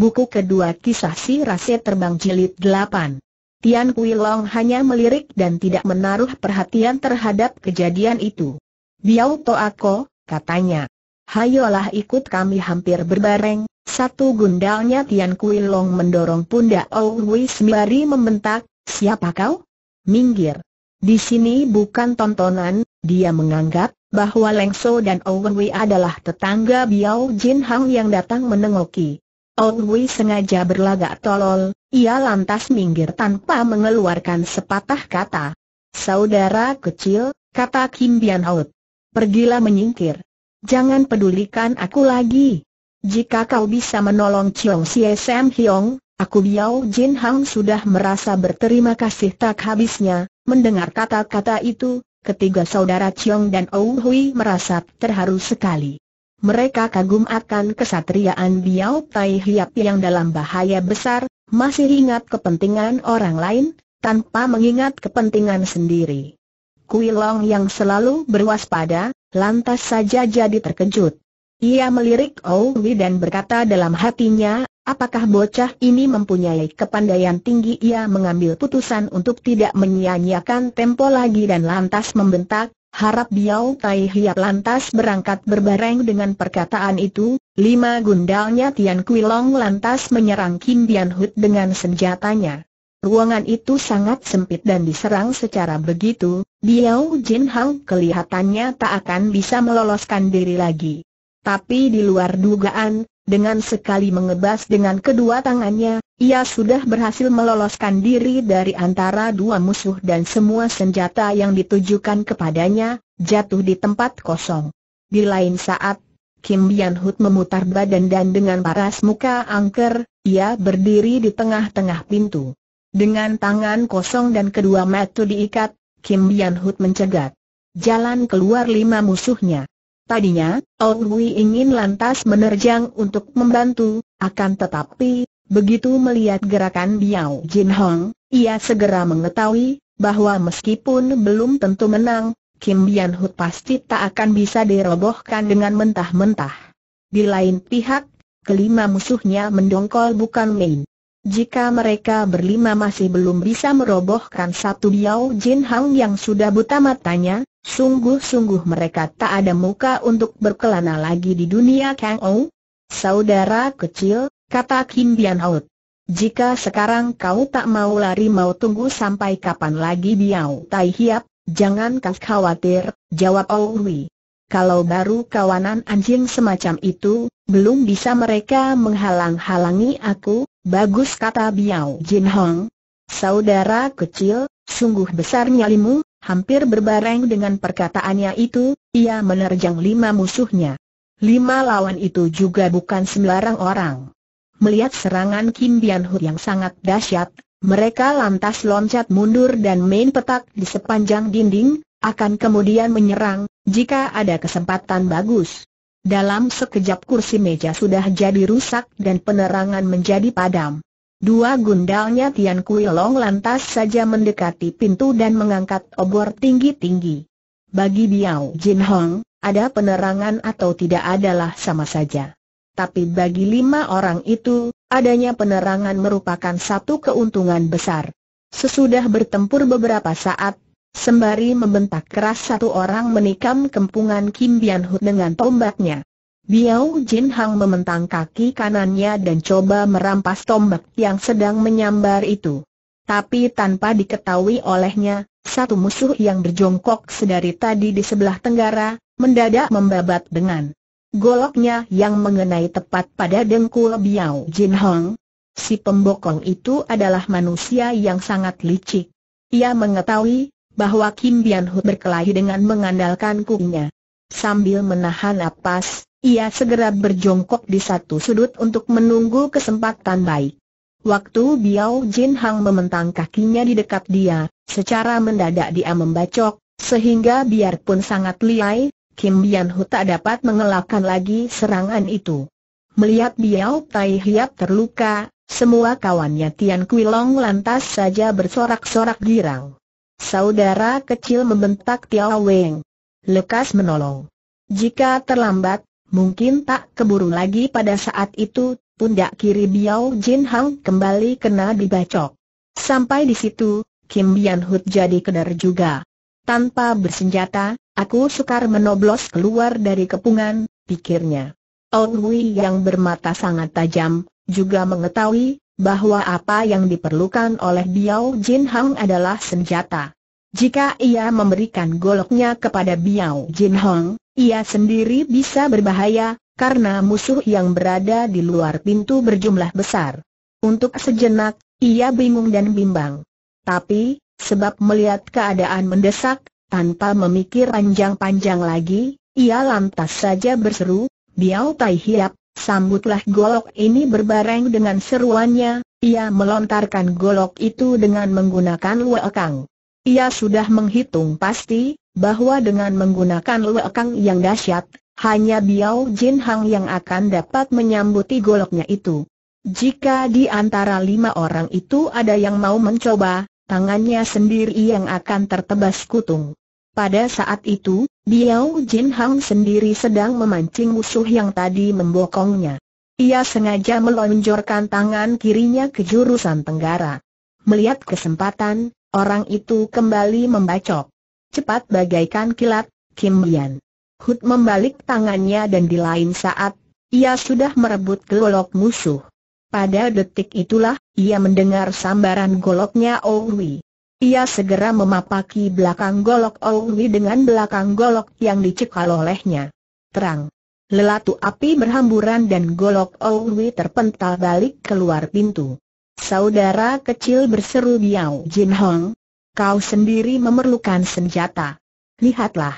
Buku kedua kisah si Rase Terbang Jilid 8 Tian Kui Long hanya melirik dan tidak menaruh perhatian terhadap kejadian itu. Biau Toako, katanya. Hayolah ikut kami hampir berbareng, satu gundalnya Tian Kui Long mendorong pundak Ou Wei Sembari membentak, siapa kau? Minggir. Di sini bukan tontonan, dia menganggap bahwa Lengso dan Ou Wei adalah tetangga Biao Jin Hang yang datang menengoki. Ong Hui sengaja berlagak tolol, ia lantas minggir tanpa mengeluarkan sepatah kata. Saudara kecil, kata Kim Bian Hout. Pergilah menyingkir. Jangan pedulikan aku lagi. Jika kau bisa menolong Chiong Si Sam Hiong, aku Biao Jin Hang sudah merasa berterima kasih tak habisnya. Mendengar kata-kata itu, ketiga saudara Chiong dan Ou Hui merasa terharu sekali mereka kagum akan kesatriaan Biao Tai Hiap yang dalam bahaya besar, masih ingat kepentingan orang lain, tanpa mengingat kepentingan sendiri. Kuilong yang selalu berwaspada, lantas saja jadi terkejut. Ia melirik Owi dan berkata dalam hatinya, apakah bocah ini mempunyai kepandaian tinggi ia mengambil putusan untuk tidak menyia-nyiakan tempo lagi dan lantas membentak, Harap Biao Tai Hiap lantas berangkat berbareng dengan perkataan itu, lima gundalnya Tian Kuilong lantas menyerang Kim Dian Hut dengan senjatanya. Ruangan itu sangat sempit dan diserang secara begitu, Biao Jin Hang kelihatannya tak akan bisa meloloskan diri lagi. Tapi di luar dugaan, dengan sekali mengebas dengan kedua tangannya, ia sudah berhasil meloloskan diri dari antara dua musuh dan semua senjata yang ditujukan kepadanya, jatuh di tempat kosong. Di lain saat, Kim Bian Hut memutar badan dan dengan paras muka angker, ia berdiri di tengah-tengah pintu. Dengan tangan kosong dan kedua mata diikat, Kim Bian Hut mencegat. Jalan keluar lima musuhnya. Tadinya, Hui ingin lantas menerjang untuk membantu, akan tetapi, begitu melihat gerakan Biao Jin Hong, ia segera mengetahui, bahwa meskipun belum tentu menang, Kim Bian Hut pasti tak akan bisa dirobohkan dengan mentah-mentah. Di lain pihak, kelima musuhnya mendongkol bukan main. Jika mereka berlima masih belum bisa merobohkan satu Biao Jin Hang yang sudah buta matanya, sungguh-sungguh mereka tak ada muka untuk berkelana lagi di dunia Kang Ou. Saudara kecil, kata Kim Bian Out. Jika sekarang kau tak mau lari mau tunggu sampai kapan lagi Biao Tai Hiap, jangan kas khawatir, jawab Owi. Kalau baru kawanan anjing semacam itu, belum bisa mereka menghalang-halangi aku, Bagus kata Biao Jin Hong. Saudara kecil, sungguh besar nyalimu, hampir berbareng dengan perkataannya itu, ia menerjang lima musuhnya. Lima lawan itu juga bukan sembarang orang. Melihat serangan Kim Bian Hu yang sangat dahsyat, mereka lantas loncat mundur dan main petak di sepanjang dinding, akan kemudian menyerang, jika ada kesempatan bagus. Dalam sekejap kursi meja sudah jadi rusak dan penerangan menjadi padam. Dua gundalnya Tian Kui Long lantas saja mendekati pintu dan mengangkat obor tinggi-tinggi. Bagi Biao Jin Hong, ada penerangan atau tidak adalah sama saja. Tapi bagi lima orang itu, adanya penerangan merupakan satu keuntungan besar. Sesudah bertempur beberapa saat, Sembari membentak keras satu orang menikam kempungan Kim Bian Hu dengan tombaknya. Biao Jin Hang mementang kaki kanannya dan coba merampas tombak yang sedang menyambar itu. Tapi tanpa diketahui olehnya, satu musuh yang berjongkok sedari tadi di sebelah tenggara, mendadak membabat dengan goloknya yang mengenai tepat pada dengkul Biao Jin Hang. Si pembokong itu adalah manusia yang sangat licik. Ia mengetahui bahwa Kim Bian Hu berkelahi dengan mengandalkan kungnya. Sambil menahan napas, ia segera berjongkok di satu sudut untuk menunggu kesempatan baik. Waktu Biao Jin Hang mementang kakinya di dekat dia, secara mendadak dia membacok, sehingga biarpun sangat liai, Kim Bian Hu tak dapat mengelakkan lagi serangan itu. Melihat Biao Tai Hiap terluka, semua kawannya Tian Kui Long lantas saja bersorak-sorak girang. Saudara kecil membentak Tiao Weng. Lekas menolong. Jika terlambat, mungkin tak keburu lagi pada saat itu, pundak kiri Biao Jin Hang kembali kena dibacok. Sampai di situ, Kim Bian Hood jadi kedar juga. Tanpa bersenjata, aku sukar menoblos keluar dari kepungan, pikirnya. Old Wei yang bermata sangat tajam, juga mengetahui, bahwa apa yang diperlukan oleh Biao Jin Hong adalah senjata. Jika ia memberikan goloknya kepada Biao Jin Hong, ia sendiri bisa berbahaya, karena musuh yang berada di luar pintu berjumlah besar. Untuk sejenak, ia bingung dan bimbang. Tapi, sebab melihat keadaan mendesak, tanpa memikir panjang-panjang lagi, ia lantas saja berseru, Biao Tai Hiap, Sambutlah golok ini berbareng dengan seruannya, ia melontarkan golok itu dengan menggunakan luekang. Ia sudah menghitung pasti, bahwa dengan menggunakan luekang yang dahsyat, hanya Biao Jin Hang yang akan dapat menyambuti goloknya itu. Jika di antara lima orang itu ada yang mau mencoba, tangannya sendiri yang akan tertebas kutung. Pada saat itu, Biao Jin Hang sendiri sedang memancing musuh yang tadi membokongnya. Ia sengaja melonjorkan tangan kirinya ke jurusan tenggara. Melihat kesempatan, orang itu kembali membacok. Cepat bagaikan kilat, Kim Bian. Hud membalik tangannya dan di lain saat, ia sudah merebut golok musuh. Pada detik itulah, ia mendengar sambaran goloknya Owi. Ia segera memapaki belakang golok Olwi dengan belakang golok yang dicekal olehnya. Terang. Lelatu api berhamburan dan golok Olwi terpental balik keluar pintu. Saudara kecil berseru Biao Jin Hong. Kau sendiri memerlukan senjata. Lihatlah.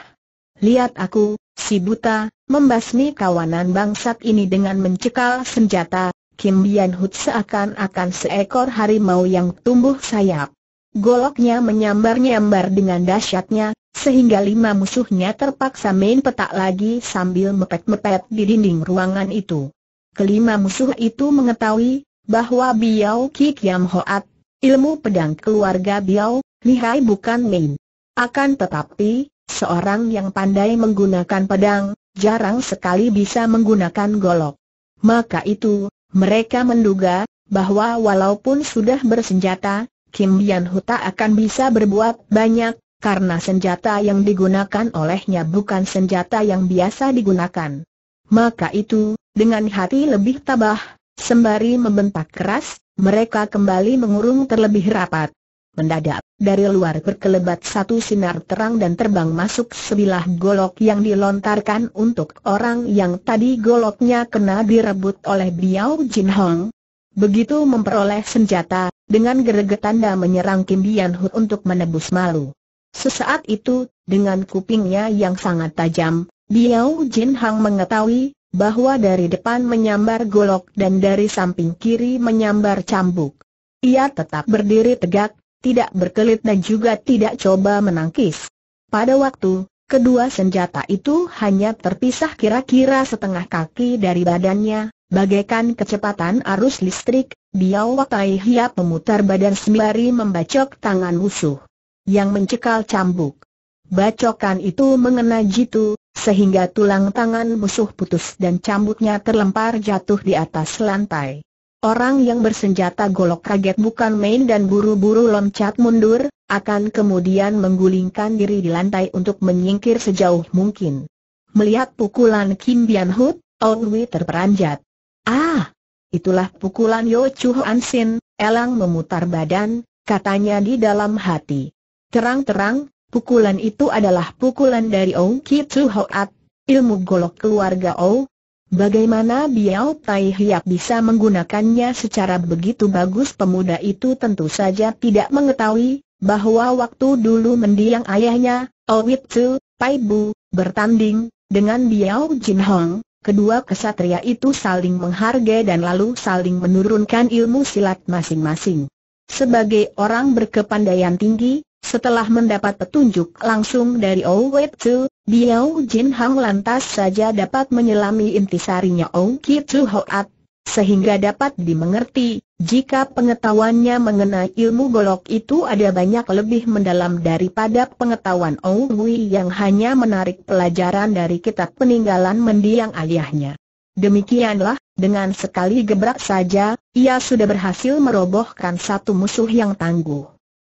Lihat aku, si buta, membasmi kawanan bangsat ini dengan mencekal senjata. Kim Bian Hut seakan-akan seekor harimau yang tumbuh sayap. Goloknya menyambar-nyambar dengan dahsyatnya, sehingga lima musuhnya terpaksa main petak lagi sambil mepet-mepet di dinding ruangan itu. Kelima musuh itu mengetahui bahwa Biao Ki Kiam Hoat, ilmu pedang keluarga Biao, lihai bukan main. Akan tetapi, seorang yang pandai menggunakan pedang, jarang sekali bisa menggunakan golok. Maka itu, mereka menduga, bahwa walaupun sudah bersenjata, Kim Yan Hu tak akan bisa berbuat banyak, karena senjata yang digunakan olehnya bukan senjata yang biasa digunakan. Maka itu, dengan hati lebih tabah, sembari membentak keras, mereka kembali mengurung terlebih rapat. Mendadak, dari luar berkelebat satu sinar terang dan terbang masuk sebilah golok yang dilontarkan untuk orang yang tadi goloknya kena direbut oleh Biao Jin Hong. Begitu memperoleh senjata, dengan geregetan dan menyerang Kim Bian Hu untuk menebus malu. Sesaat itu, dengan kupingnya yang sangat tajam, Biao Jin Hang mengetahui bahwa dari depan menyambar golok dan dari samping kiri menyambar cambuk. Ia tetap berdiri tegak, tidak berkelit dan juga tidak coba menangkis. Pada waktu, kedua senjata itu hanya terpisah kira-kira setengah kaki dari badannya, Bagaikan kecepatan arus listrik, Biao Watai Hiap memutar badan sembari membacok tangan musuh yang mencekal cambuk. Bacokan itu mengena jitu, sehingga tulang tangan musuh putus dan cambuknya terlempar jatuh di atas lantai. Orang yang bersenjata golok kaget bukan main dan buru-buru loncat mundur, akan kemudian menggulingkan diri di lantai untuk menyingkir sejauh mungkin. Melihat pukulan Kim Bian Hut, Ong Wei terperanjat. Ah! Itulah pukulan Yo Chu Hoan Sin, Elang memutar badan, katanya di dalam hati. Terang-terang, pukulan itu adalah pukulan dari Ong Ki Chu Hoat, ilmu golok keluarga Ong. Bagaimana Biao Tai Hiap bisa menggunakannya secara begitu bagus pemuda itu tentu saja tidak mengetahui, bahwa waktu dulu mendiang ayahnya, Owit Chu Pai Bu, bertanding, dengan Biao Jin Hong, Kedua kesatria itu saling menghargai dan lalu saling menurunkan ilmu silat masing-masing. Sebagai orang berkepandaian tinggi, setelah mendapat petunjuk langsung dari Owei Tzu, Biao Jin Hang lantas saja dapat menyelami intisarinya Ong Ki Tzu Hoat, sehingga dapat dimengerti jika pengetahuannya mengenai ilmu golok itu ada banyak lebih mendalam daripada pengetahuan Ong Wei yang hanya menarik pelajaran dari kitab peninggalan mendiang ayahnya. Demikianlah, dengan sekali gebrak saja, ia sudah berhasil merobohkan satu musuh yang tangguh.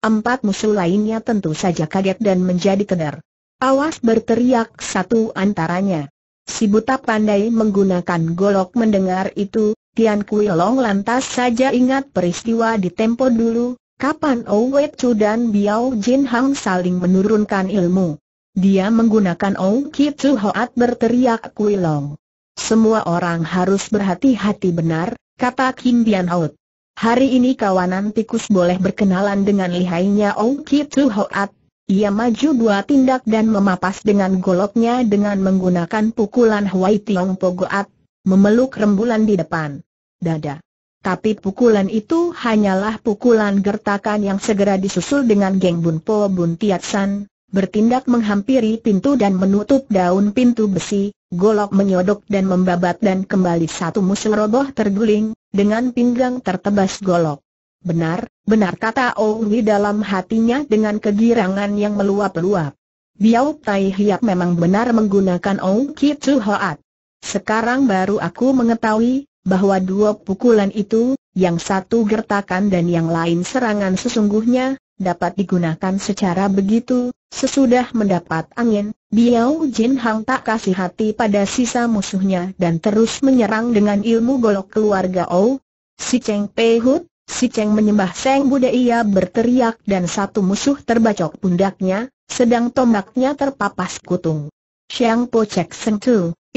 Empat musuh lainnya tentu saja kaget dan menjadi kedar. Awas berteriak satu antaranya. Si buta pandai menggunakan golok mendengar itu, Tian Kui Long lantas saja ingat peristiwa di tempo dulu, kapan Owe Chu dan Biao Jin Hang saling menurunkan ilmu. Dia menggunakan Ou Chu Hoat berteriak Kui Long. Semua orang harus berhati-hati benar, kata Kim Bian Hout. Hari ini kawanan tikus boleh berkenalan dengan lihainya Ou Chu Hoat ia maju dua tindak dan memapas dengan goloknya dengan menggunakan pukulan Huai Tiong Pogoat, memeluk rembulan di depan dada. Tapi pukulan itu hanyalah pukulan gertakan yang segera disusul dengan geng Bun Po Bun Tiat San, bertindak menghampiri pintu dan menutup daun pintu besi, golok menyodok dan membabat dan kembali satu musuh roboh terguling, dengan pinggang tertebas golok. Benar, benar kata Owi dalam hatinya dengan kegirangan yang meluap-luap. Biao Tai Hiap memang benar menggunakan Ong Ki Hoat. Sekarang baru aku mengetahui, bahwa dua pukulan itu, yang satu gertakan dan yang lain serangan sesungguhnya, dapat digunakan secara begitu, sesudah mendapat angin, Biao Jin Hang tak kasih hati pada sisa musuhnya dan terus menyerang dengan ilmu golok keluarga Ou. Si Cheng Pei Hut, si Cheng menyembah Seng Buddha ia berteriak dan satu musuh terbacok pundaknya, sedang tombaknya terpapas kutung. Siang Po Cek Seng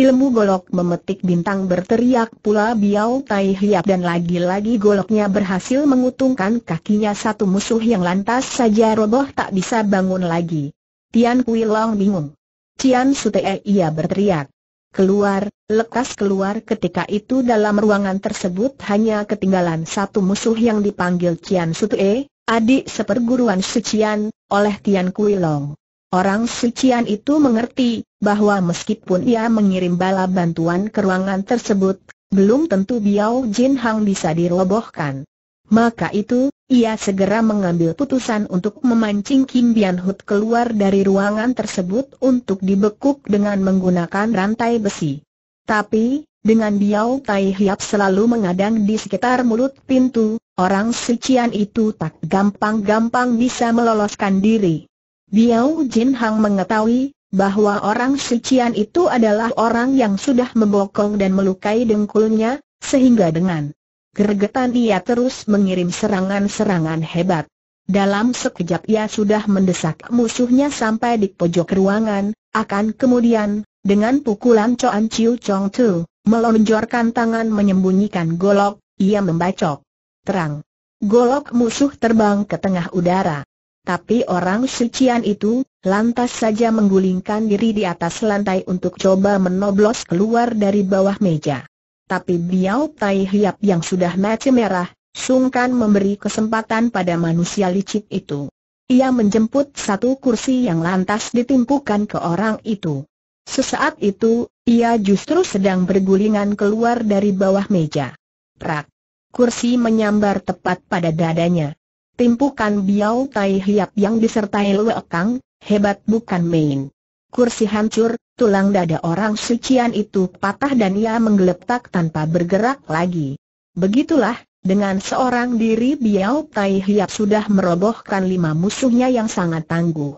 Ilmu golok memetik bintang berteriak pula Biao Tai Hiap dan lagi-lagi goloknya berhasil mengutungkan kakinya satu musuh yang lantas saja roboh tak bisa bangun lagi. Tian Kui Long bingung. Cian Sutee ia berteriak. Keluar, lekas keluar ketika itu dalam ruangan tersebut hanya ketinggalan satu musuh yang dipanggil Cian Sutee, adik seperguruan Sucian, oleh Tian Kui Long. Orang Sucian itu mengerti, bahwa meskipun ia mengirim bala bantuan ke ruangan tersebut, belum tentu Biao Jin Hang bisa dirobohkan. Maka itu, ia segera mengambil putusan untuk memancing Kim Bian Hut keluar dari ruangan tersebut untuk dibekuk dengan menggunakan rantai besi. Tapi, dengan Biao Tai Hiap selalu mengadang di sekitar mulut pintu, orang Sician itu tak gampang-gampang bisa meloloskan diri. Biao Jin Hang mengetahui bahwa orang sucian itu adalah orang yang sudah membokong dan melukai dengkulnya, sehingga dengan gergetan ia terus mengirim serangan-serangan hebat. Dalam sekejap ia sudah mendesak musuhnya sampai di pojok ruangan, akan kemudian, dengan pukulan Coan Chiu Chong Tu, melonjorkan tangan menyembunyikan golok, ia membacok. Terang. Golok musuh terbang ke tengah udara. Tapi orang sucian itu, lantas saja menggulingkan diri di atas lantai untuk coba menoblos keluar dari bawah meja. Tapi Biao Tai Hiap yang sudah mati merah, sungkan memberi kesempatan pada manusia licik itu. Ia menjemput satu kursi yang lantas ditimpukan ke orang itu. Sesaat itu, ia justru sedang bergulingan keluar dari bawah meja. Prak! Kursi menyambar tepat pada dadanya. Timpukan Biao Tai Hiap yang disertai Luekang, Hebat bukan main. Kursi hancur, tulang dada orang sucian itu patah dan ia menggeletak tanpa bergerak lagi. Begitulah, dengan seorang diri Biao Tai Hiap sudah merobohkan lima musuhnya yang sangat tangguh.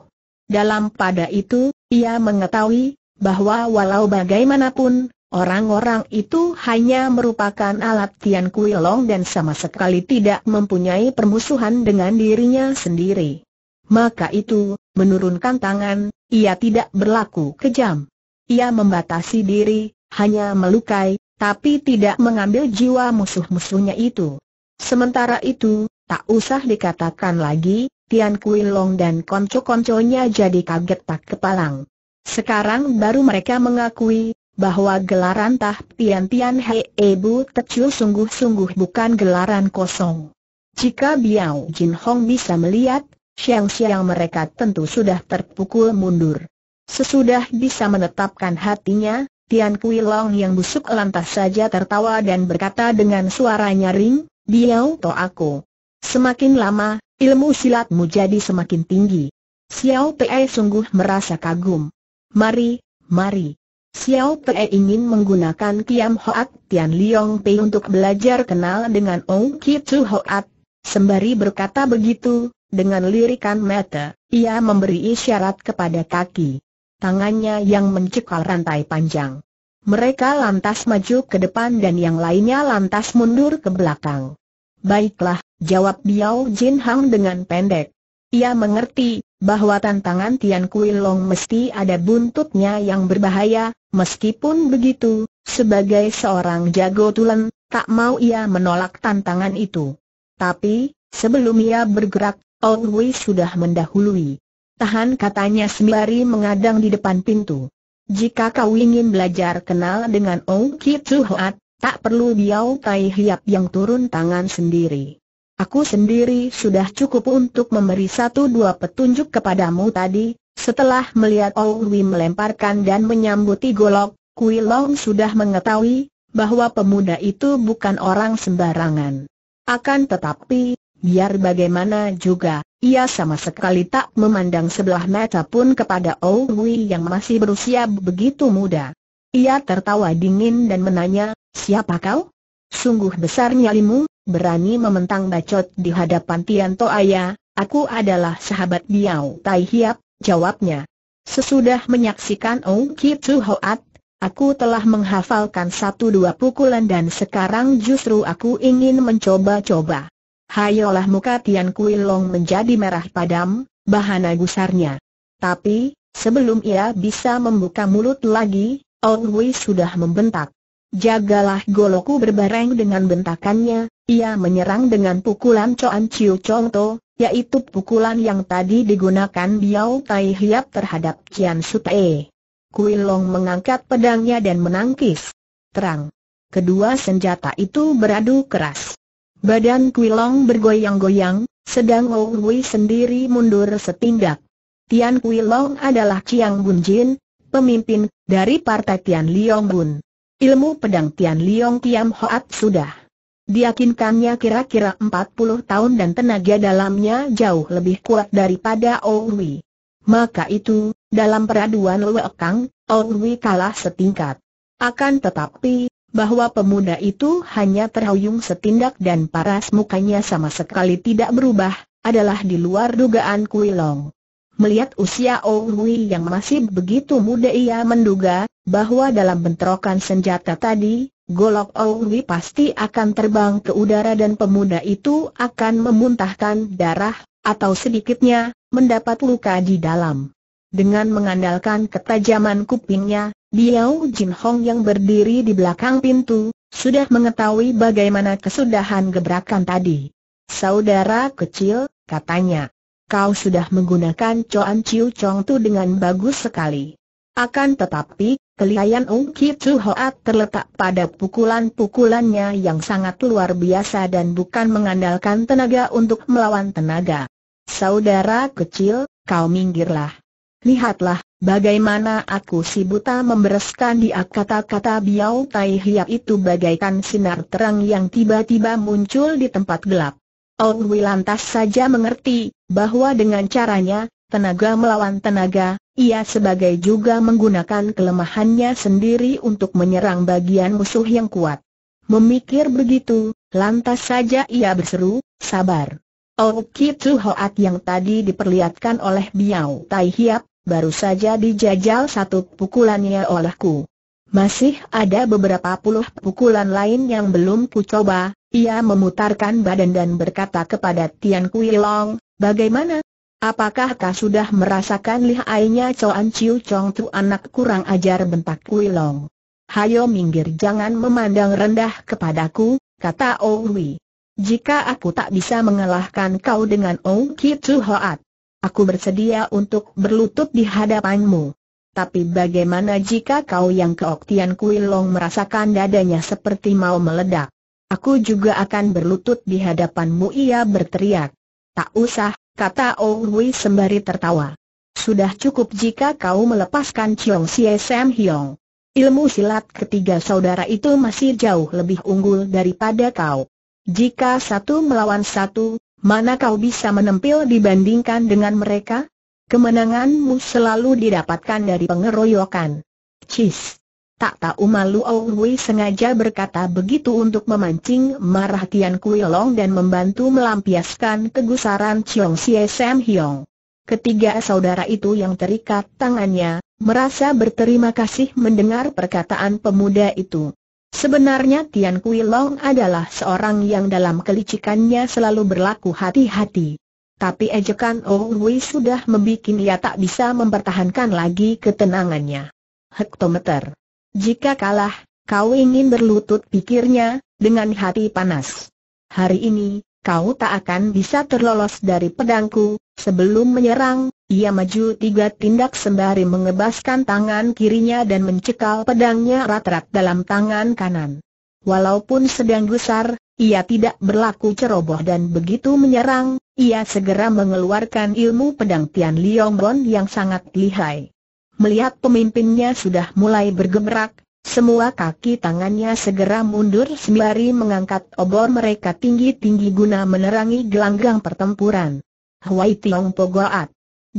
Dalam pada itu, ia mengetahui bahwa walau bagaimanapun, orang-orang itu hanya merupakan alat Tian Kui Long dan sama sekali tidak mempunyai permusuhan dengan dirinya sendiri. Maka itu, menurunkan tangan, ia tidak berlaku kejam. Ia membatasi diri, hanya melukai, tapi tidak mengambil jiwa musuh-musuhnya itu. Sementara itu, tak usah dikatakan lagi, Tian Kui Long dan konco-konconya jadi kaget tak kepalang. Sekarang baru mereka mengakui, bahwa gelaran Tah Tian Tian Hei Ebu Tecu sungguh-sungguh bukan gelaran kosong. Jika Biao Jin Hong bisa melihat, Siang-siang mereka tentu sudah terpukul mundur. Sesudah bisa menetapkan hatinya, Tian Kui Long yang busuk lantas saja tertawa dan berkata dengan suara nyaring, Biau to aku. Semakin lama, ilmu silatmu jadi semakin tinggi. Xiao Pei sungguh merasa kagum. Mari, mari. Xiao Pei ingin menggunakan Kiam Hoat Tian Liong Pei untuk belajar kenal dengan Ong Ki Chu Hoat. Sembari berkata begitu, dengan lirikan mata, ia memberi isyarat kepada kaki. Tangannya yang mencekal rantai panjang. Mereka lantas maju ke depan dan yang lainnya lantas mundur ke belakang. Baiklah, jawab Biao Jin Hang dengan pendek. Ia mengerti bahwa tantangan Tian Kui Long mesti ada buntutnya yang berbahaya, meskipun begitu, sebagai seorang jago tulen, tak mau ia menolak tantangan itu. Tapi, sebelum ia bergerak, Ong Hui sudah mendahului. Tahan katanya sembari mengadang di depan pintu. Jika kau ingin belajar kenal dengan Ong Kitsu Hoat, tak perlu Biao Tai Hiap yang turun tangan sendiri. Aku sendiri sudah cukup untuk memberi satu dua petunjuk kepadamu tadi, setelah melihat Ong Hui melemparkan dan menyambuti golok, Kui Long sudah mengetahui bahwa pemuda itu bukan orang sembarangan. Akan tetapi, Biar bagaimana juga, ia sama sekali tak memandang sebelah mata pun kepada Ong Wui yang masih berusia begitu muda. Ia tertawa dingin dan menanya, siapa kau? Sungguh besar nyalimu, berani mementang bacot di hadapan Tianto ayah aku adalah sahabat Biao Tai Hiap, jawabnya. Sesudah menyaksikan Ong Kitsu Hoat, Aku telah menghafalkan satu dua pukulan dan sekarang justru aku ingin mencoba-coba hayolah muka Tian Kui Long menjadi merah padam, bahana gusarnya. Tapi, sebelum ia bisa membuka mulut lagi, Ong Wei sudah membentak. Jagalah goloku berbareng dengan bentakannya, ia menyerang dengan pukulan Coan Chiu Chong To, yaitu pukulan yang tadi digunakan Biao Tai Hiap terhadap Cian E. Kui Long mengangkat pedangnya dan menangkis. Terang. Kedua senjata itu beradu keras. Badan Kuilong bergoyang-goyang, sedang Wong Wei sendiri mundur setindak. Tian Kuilong adalah Chiang Bun Jin, pemimpin dari partai Tian Liong Bun. Ilmu pedang Tian Liong Kiam Hoat sudah diyakinkannya kira-kira 40 tahun dan tenaga dalamnya jauh lebih kuat daripada Owi. Maka itu, dalam peraduan Luekang, Owi kalah setingkat. Akan tetapi, bahwa pemuda itu hanya terhuyung setindak dan paras mukanya sama sekali tidak berubah, adalah di luar dugaan Long. Melihat usia Ong oh Hui yang masih begitu muda ia menduga, bahwa dalam bentrokan senjata tadi, golok Ong oh Hui pasti akan terbang ke udara dan pemuda itu akan memuntahkan darah, atau sedikitnya, mendapat luka di dalam. Dengan mengandalkan ketajaman kupingnya, Biao Jin Hong yang berdiri di belakang pintu, sudah mengetahui bagaimana kesudahan gebrakan tadi. Saudara kecil, katanya, kau sudah menggunakan Coan Chiu Chong Tu dengan bagus sekali. Akan tetapi, kelihayan Ong Ki Chu Hoat terletak pada pukulan-pukulannya yang sangat luar biasa dan bukan mengandalkan tenaga untuk melawan tenaga. Saudara kecil, kau minggirlah. Lihatlah, Bagaimana aku si buta membereskan dia kata-kata Biao Tai Hiap itu bagaikan sinar terang yang tiba-tiba muncul di tempat gelap. Ong Wi lantas saja mengerti, bahwa dengan caranya, tenaga melawan tenaga, ia sebagai juga menggunakan kelemahannya sendiri untuk menyerang bagian musuh yang kuat. Memikir begitu, lantas saja ia berseru, sabar. Ong Ki Hoat yang tadi diperlihatkan oleh Biao Tai Hiap, baru saja dijajal satu pukulannya olehku. Masih ada beberapa puluh pukulan lain yang belum ku coba. ia memutarkan badan dan berkata kepada Tian Kui Long, bagaimana? Apakah kau sudah merasakan lihainya Coan Chiu Chong Tu anak kurang ajar bentak Kui Long? Hayo minggir jangan memandang rendah kepadaku, kata Owi. Jika aku tak bisa mengalahkan kau dengan Ouki Tu Hoat, Aku bersedia untuk berlutut di hadapanmu. Tapi bagaimana jika kau yang keoktian Kuilong merasakan dadanya seperti mau meledak? Aku juga akan berlutut di hadapanmu ia berteriak. Tak usah, kata wei sembari tertawa. Sudah cukup jika kau melepaskan Chiong Xie Sam Hiong. Ilmu silat ketiga saudara itu masih jauh lebih unggul daripada kau. Jika satu melawan satu, Mana kau bisa menempil dibandingkan dengan mereka? Kemenanganmu selalu didapatkan dari pengeroyokan. Cis. Tak tahu malu Ong Wei sengaja berkata begitu untuk memancing marah Tian Kui Long dan membantu melampiaskan kegusaran Chiong Xie Sam Hiong. Ketiga saudara itu yang terikat tangannya, merasa berterima kasih mendengar perkataan pemuda itu. Sebenarnya Tian Kui Long adalah seorang yang dalam kelicikannya selalu berlaku hati-hati. Tapi ejekan Oh Wei sudah membuat ia tak bisa mempertahankan lagi ketenangannya. Hektometer. Jika kalah, kau ingin berlutut pikirnya, dengan hati panas. Hari ini, kau tak akan bisa terlolos dari pedangku, Sebelum menyerang, ia maju tiga tindak sembari mengebaskan tangan kirinya dan mencekal pedangnya rat-rat dalam tangan kanan. Walaupun sedang besar, ia tidak berlaku ceroboh dan begitu menyerang, ia segera mengeluarkan ilmu pedang Tian Liong yang sangat lihai. Melihat pemimpinnya sudah mulai bergemerak, semua kaki tangannya segera mundur sembari mengangkat obor mereka tinggi-tinggi guna menerangi gelanggang pertempuran. Hwai Tiong Pogoat.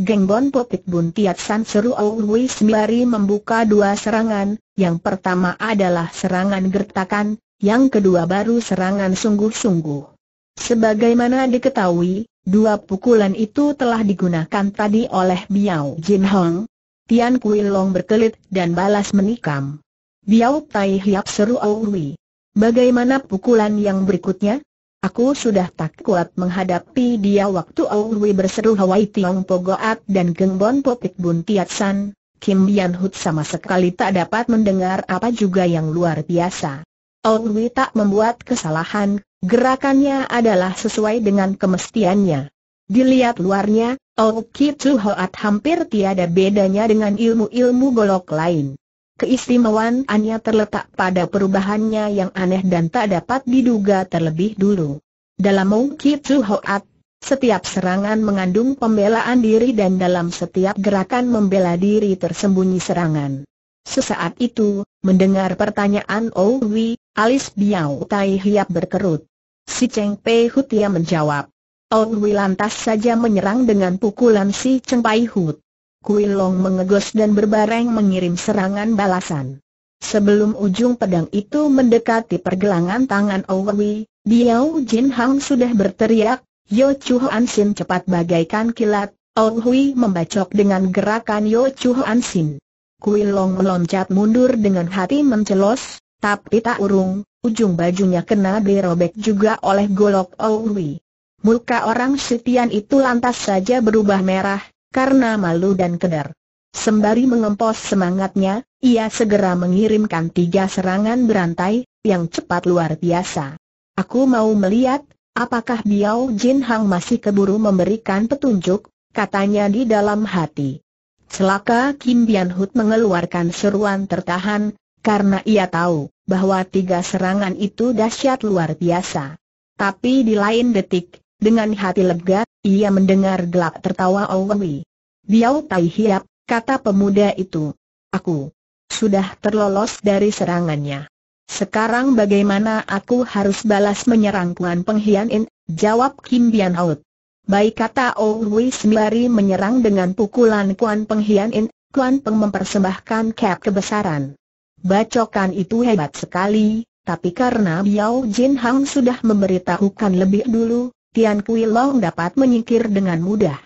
Gengbon Popit Bun Tiat San Seru Hui sembari membuka dua serangan, yang pertama adalah serangan gertakan, yang kedua baru serangan sungguh-sungguh. Sebagaimana diketahui, dua pukulan itu telah digunakan tadi oleh Biao Jin Hong. Tian Kui Long berkelit dan balas menikam. Biao Tai Hiap Seru Auri, Bagaimana pukulan yang berikutnya? Aku sudah tak kuat menghadapi dia waktu Aulwi berseru Hawaii Tiong Pogoat dan Gengbon Popik Bun Tiat San, Kim Yan Hut sama sekali tak dapat mendengar apa juga yang luar biasa. Aulwi tak membuat kesalahan, gerakannya adalah sesuai dengan kemestiannya. Dilihat luarnya, Aulki Tsu Hoat hampir tiada bedanya dengan ilmu-ilmu golok lain. Keistimewaan Anya terletak pada perubahannya yang aneh dan tak dapat diduga terlebih dulu. Dalam Tzu Hoat, setiap serangan mengandung pembelaan diri dan dalam setiap gerakan membela diri tersembunyi serangan. Sesaat itu, mendengar pertanyaan Owi, alis Biao Tai Hiap berkerut. Si Cheng Pei Hutia menjawab. Owi lantas saja menyerang dengan pukulan si Cheng Pai Hut. Kui Long mengegos dan berbareng mengirim serangan balasan. Sebelum ujung pedang itu mendekati pergelangan tangan Owi, Biao Jin Hang sudah berteriak, Yo Chu Han Sin cepat bagaikan kilat, Owi membacok dengan gerakan Yo Chu Han Sin. Kui Long meloncat mundur dengan hati mencelos, tapi tak urung, ujung bajunya kena dirobek juga oleh golok Owi. Muka orang setian itu lantas saja berubah merah, karena malu dan keder, Sembari mengempos semangatnya, ia segera mengirimkan tiga serangan berantai, yang cepat luar biasa. Aku mau melihat, apakah Biao Jin Hang masih keburu memberikan petunjuk, katanya di dalam hati. Celaka, Kim Bian Hut mengeluarkan seruan tertahan, karena ia tahu, bahwa tiga serangan itu dahsyat luar biasa. Tapi di lain detik, dengan hati lega, ia mendengar gelak tertawa Owi. Biau Tai Hiap, kata pemuda itu. Aku sudah terlolos dari serangannya. Sekarang bagaimana aku harus balas menyerang Kuan Penghian Jawab Kim Bian Out. Baik kata Owi sembari menyerang dengan pukulan Kuan Penghianin. In, Kuan Peng mempersembahkan kek kebesaran. Bacokan itu hebat sekali, tapi karena Biao Jin Hang sudah memberitahukan lebih dulu, Tian Kui Long dapat menyingkir dengan mudah.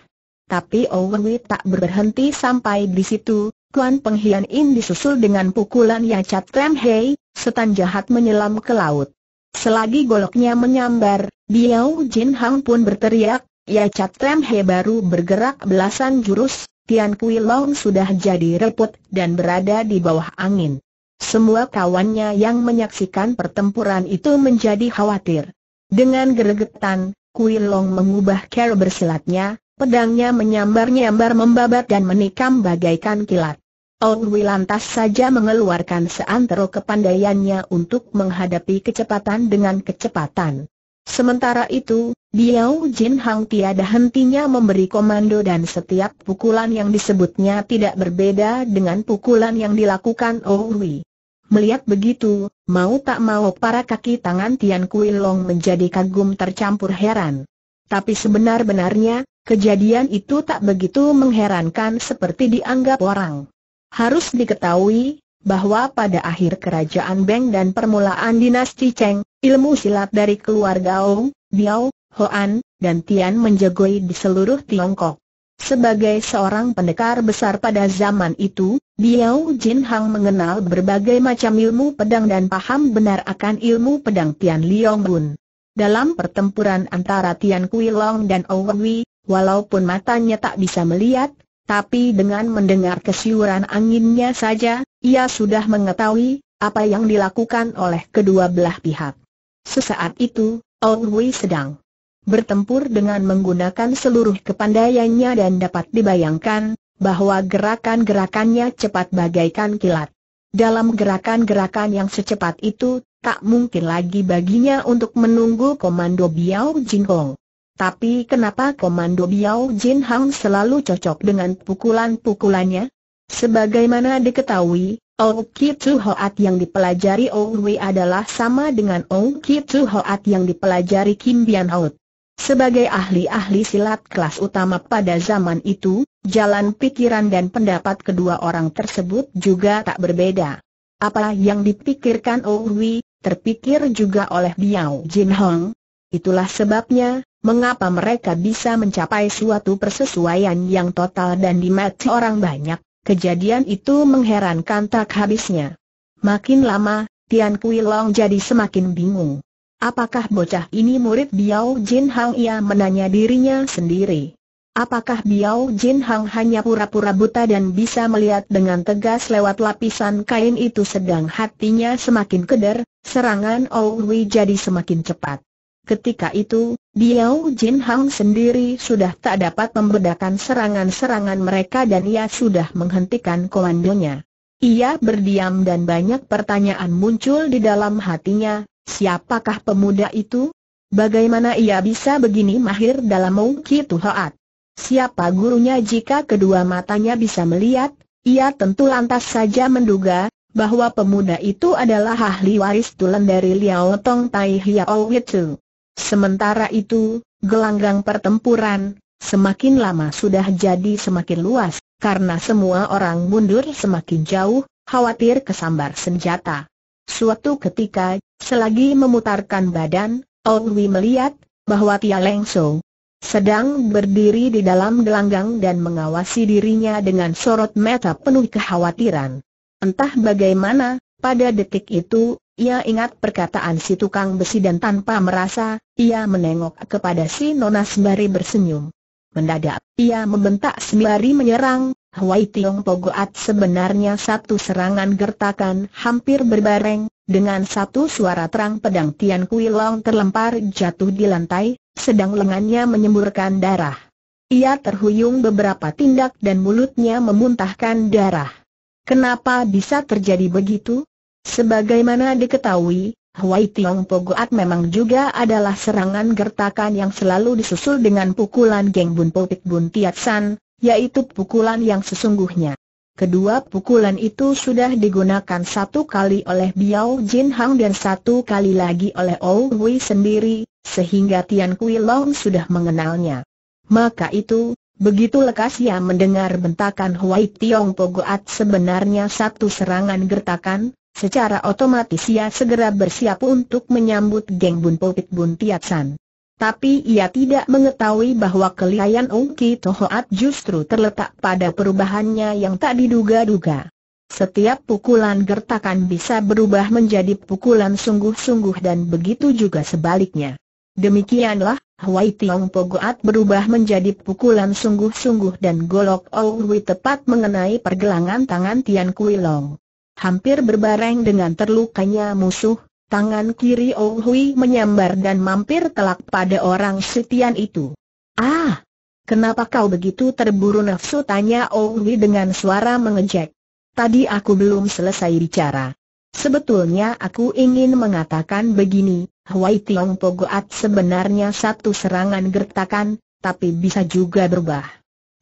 Tapi Owen Wei tak berhenti sampai di situ, Kuan Penghian In disusul dengan pukulan cat Trem Hei, setan jahat menyelam ke laut. Selagi goloknya menyambar, Biao Jin Hang pun berteriak, Ya cat Trem Hei baru bergerak belasan jurus, Tian Kui Long sudah jadi repot dan berada di bawah angin. Semua kawannya yang menyaksikan pertempuran itu menjadi khawatir. Dengan geregetan, Kui Long mengubah cara bersilatnya, pedangnya menyambar-nyambar membabat dan menikam bagaikan kilat. Owi lantas saja mengeluarkan seantero kepandaiannya untuk menghadapi kecepatan dengan kecepatan. Sementara itu, Biao Jin Hang tiada hentinya memberi komando dan setiap pukulan yang disebutnya tidak berbeda dengan pukulan yang dilakukan Wi. Melihat begitu, mau tak mau para kaki tangan Tian Kui Long menjadi kagum tercampur heran. Tapi sebenar-benarnya, kejadian itu tak begitu mengherankan seperti dianggap orang. Harus diketahui, bahwa pada akhir kerajaan Beng dan permulaan dinasti Cheng, ilmu silat dari keluarga Ong, Biao, Hoan, dan Tian menjagoi di seluruh Tiongkok. Sebagai seorang pendekar besar pada zaman itu, Biao Jin Hang mengenal berbagai macam ilmu pedang dan paham benar akan ilmu pedang Tian Liong Bun. Dalam pertempuran antara Tian Kui Long dan Owen Wei, walaupun matanya tak bisa melihat, tapi dengan mendengar kesiuran anginnya saja, ia sudah mengetahui apa yang dilakukan oleh kedua belah pihak. Sesaat itu, Owen Wei sedang bertempur dengan menggunakan seluruh kepandaiannya dan dapat dibayangkan, bahwa gerakan-gerakannya cepat bagaikan kilat. Dalam gerakan-gerakan yang secepat itu, tak mungkin lagi baginya untuk menunggu komando Biao Jin Hong. Tapi kenapa komando Biao Jin Hong selalu cocok dengan pukulan-pukulannya? Sebagaimana diketahui, Oh Kitu Hoat yang dipelajari Oh Wei adalah sama dengan Oh Kitu Hoat yang dipelajari Kim Bian Hout. Sebagai ahli-ahli silat kelas utama pada zaman itu, jalan pikiran dan pendapat kedua orang tersebut juga tak berbeda. Apa yang dipikirkan Owi, oh terpikir juga oleh Biao Jin Hong. Itulah sebabnya, mengapa mereka bisa mencapai suatu persesuaian yang total dan dimati orang banyak, kejadian itu mengherankan tak habisnya. Makin lama, Tian Kui Long jadi semakin bingung. Apakah bocah ini murid Biao Jin Hang? Ia menanya dirinya sendiri. Apakah Biao Jin Hang hanya pura-pura buta dan bisa melihat dengan tegas lewat lapisan kain itu sedang hatinya semakin keder, serangan Owi jadi semakin cepat. Ketika itu, Biao Jin Hang sendiri sudah tak dapat membedakan serangan-serangan mereka dan ia sudah menghentikan komandonya. Ia berdiam dan banyak pertanyaan muncul di dalam hatinya, Siapakah pemuda itu? Bagaimana ia bisa begini mahir dalam mengkit tuhaat? Siapa gurunya jika kedua matanya bisa melihat? Ia tentu lantas saja menduga bahwa pemuda itu adalah ahli waris tulen dari Liao Tong Tai Hiao Hitu. Sementara itu, gelanggang pertempuran semakin lama sudah jadi semakin luas karena semua orang mundur semakin jauh, khawatir kesambar senjata. Suatu ketika, Selagi memutarkan badan, Owi melihat bahwa Tia Leng So sedang berdiri di dalam gelanggang dan mengawasi dirinya dengan sorot mata penuh kekhawatiran. Entah bagaimana, pada detik itu, ia ingat perkataan si tukang besi dan tanpa merasa, ia menengok kepada si Nona sembari bersenyum. Mendadak, ia membentak sembari menyerang, Hwai Tiong Pogoat sebenarnya satu serangan gertakan hampir berbareng, dengan satu suara terang pedang Tian Kui Long terlempar jatuh di lantai, sedang lengannya menyemburkan darah. Ia terhuyung beberapa tindak dan mulutnya memuntahkan darah. Kenapa bisa terjadi begitu? Sebagaimana diketahui, Huai Tiong Pogoat memang juga adalah serangan gertakan yang selalu disusul dengan pukulan Geng Bun Popik Bun Tiat San, yaitu pukulan yang sesungguhnya. Kedua pukulan itu sudah digunakan satu kali oleh Biao Jin Hang dan satu kali lagi oleh Ou Hui sendiri, sehingga Tian Kui Long sudah mengenalnya. Maka itu, begitu lekas ia mendengar bentakan Huai Tiong Pogoat sebenarnya satu serangan gertakan, secara otomatis ia segera bersiap untuk menyambut geng Bun Popit Bun Tiat San. Tapi ia tidak mengetahui bahwa kelihayan Ungki Tohoat justru terletak pada perubahannya yang tak diduga-duga. Setiap pukulan gertakan bisa berubah menjadi pukulan sungguh-sungguh dan begitu juga sebaliknya. Demikianlah, Hwai Tiong Pogoat berubah menjadi pukulan sungguh-sungguh dan golok Owi tepat mengenai pergelangan tangan Tian Kui Long. Hampir berbareng dengan terlukanya musuh, Tangan kiri Oh Hui menyambar dan mampir telak pada orang Setian itu. Ah! Kenapa kau begitu terburu nafsu? Tanya Oh Hui dengan suara mengejek. Tadi aku belum selesai bicara. Sebetulnya aku ingin mengatakan begini, Hui Tiong Pogoat sebenarnya satu serangan gertakan, tapi bisa juga berubah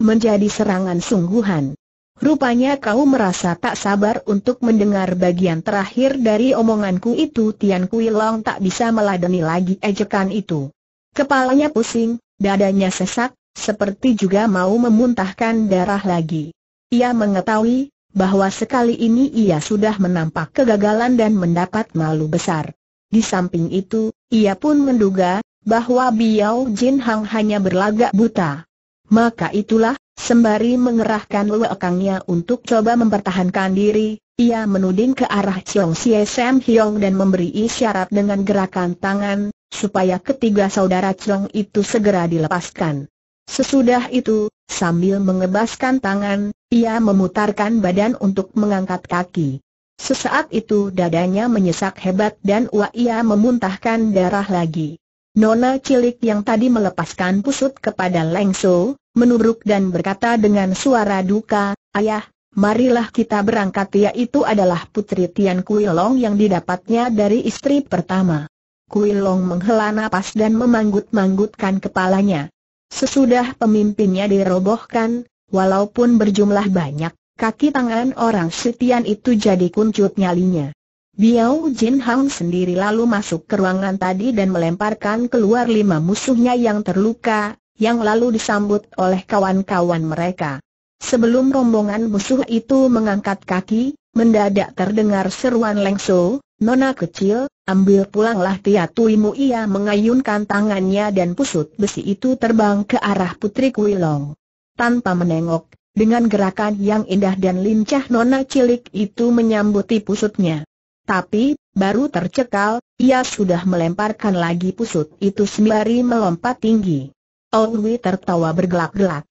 menjadi serangan sungguhan. Rupanya kau merasa tak sabar untuk mendengar bagian terakhir dari omonganku itu Tian Kui Long tak bisa meladeni lagi ejekan itu. Kepalanya pusing, dadanya sesak, seperti juga mau memuntahkan darah lagi. Ia mengetahui bahwa sekali ini ia sudah menampak kegagalan dan mendapat malu besar. Di samping itu, ia pun menduga bahwa Biao Jin Hang hanya berlagak buta. Maka itulah Sembari mengerahkan lewakangnya untuk coba mempertahankan diri, ia menuding ke arah Chong Xie Sam Hiong dan memberi isyarat dengan gerakan tangan, supaya ketiga saudara Chong itu segera dilepaskan. Sesudah itu, sambil mengebaskan tangan, ia memutarkan badan untuk mengangkat kaki. Sesaat itu dadanya menyesak hebat dan ia memuntahkan darah lagi. Nona cilik yang tadi melepaskan pusut kepada Leng So, menubruk dan berkata dengan suara duka, Ayah, marilah kita berangkat ya itu adalah putri Tian Kui Long yang didapatnya dari istri pertama. Kui Long menghela napas dan memanggut-manggutkan kepalanya. Sesudah pemimpinnya dirobohkan, walaupun berjumlah banyak, kaki tangan orang Sitian itu jadi kuncut nyalinya. Biao Jin Hang sendiri lalu masuk ke ruangan tadi dan melemparkan keluar lima musuhnya yang terluka, yang lalu disambut oleh kawan-kawan mereka. Sebelum rombongan musuh itu mengangkat kaki, mendadak terdengar seruan Lengso, Nona kecil, ambil pulanglah Tuimu ia mengayunkan tangannya dan pusut besi itu terbang ke arah Putri Kuilong. Tanpa menengok, dengan gerakan yang indah dan lincah Nona cilik itu menyambuti pusutnya. Tapi, baru tercekal, ia sudah melemparkan lagi pusut itu sembari melompat tinggi. Owi tertawa bergelak-gelak.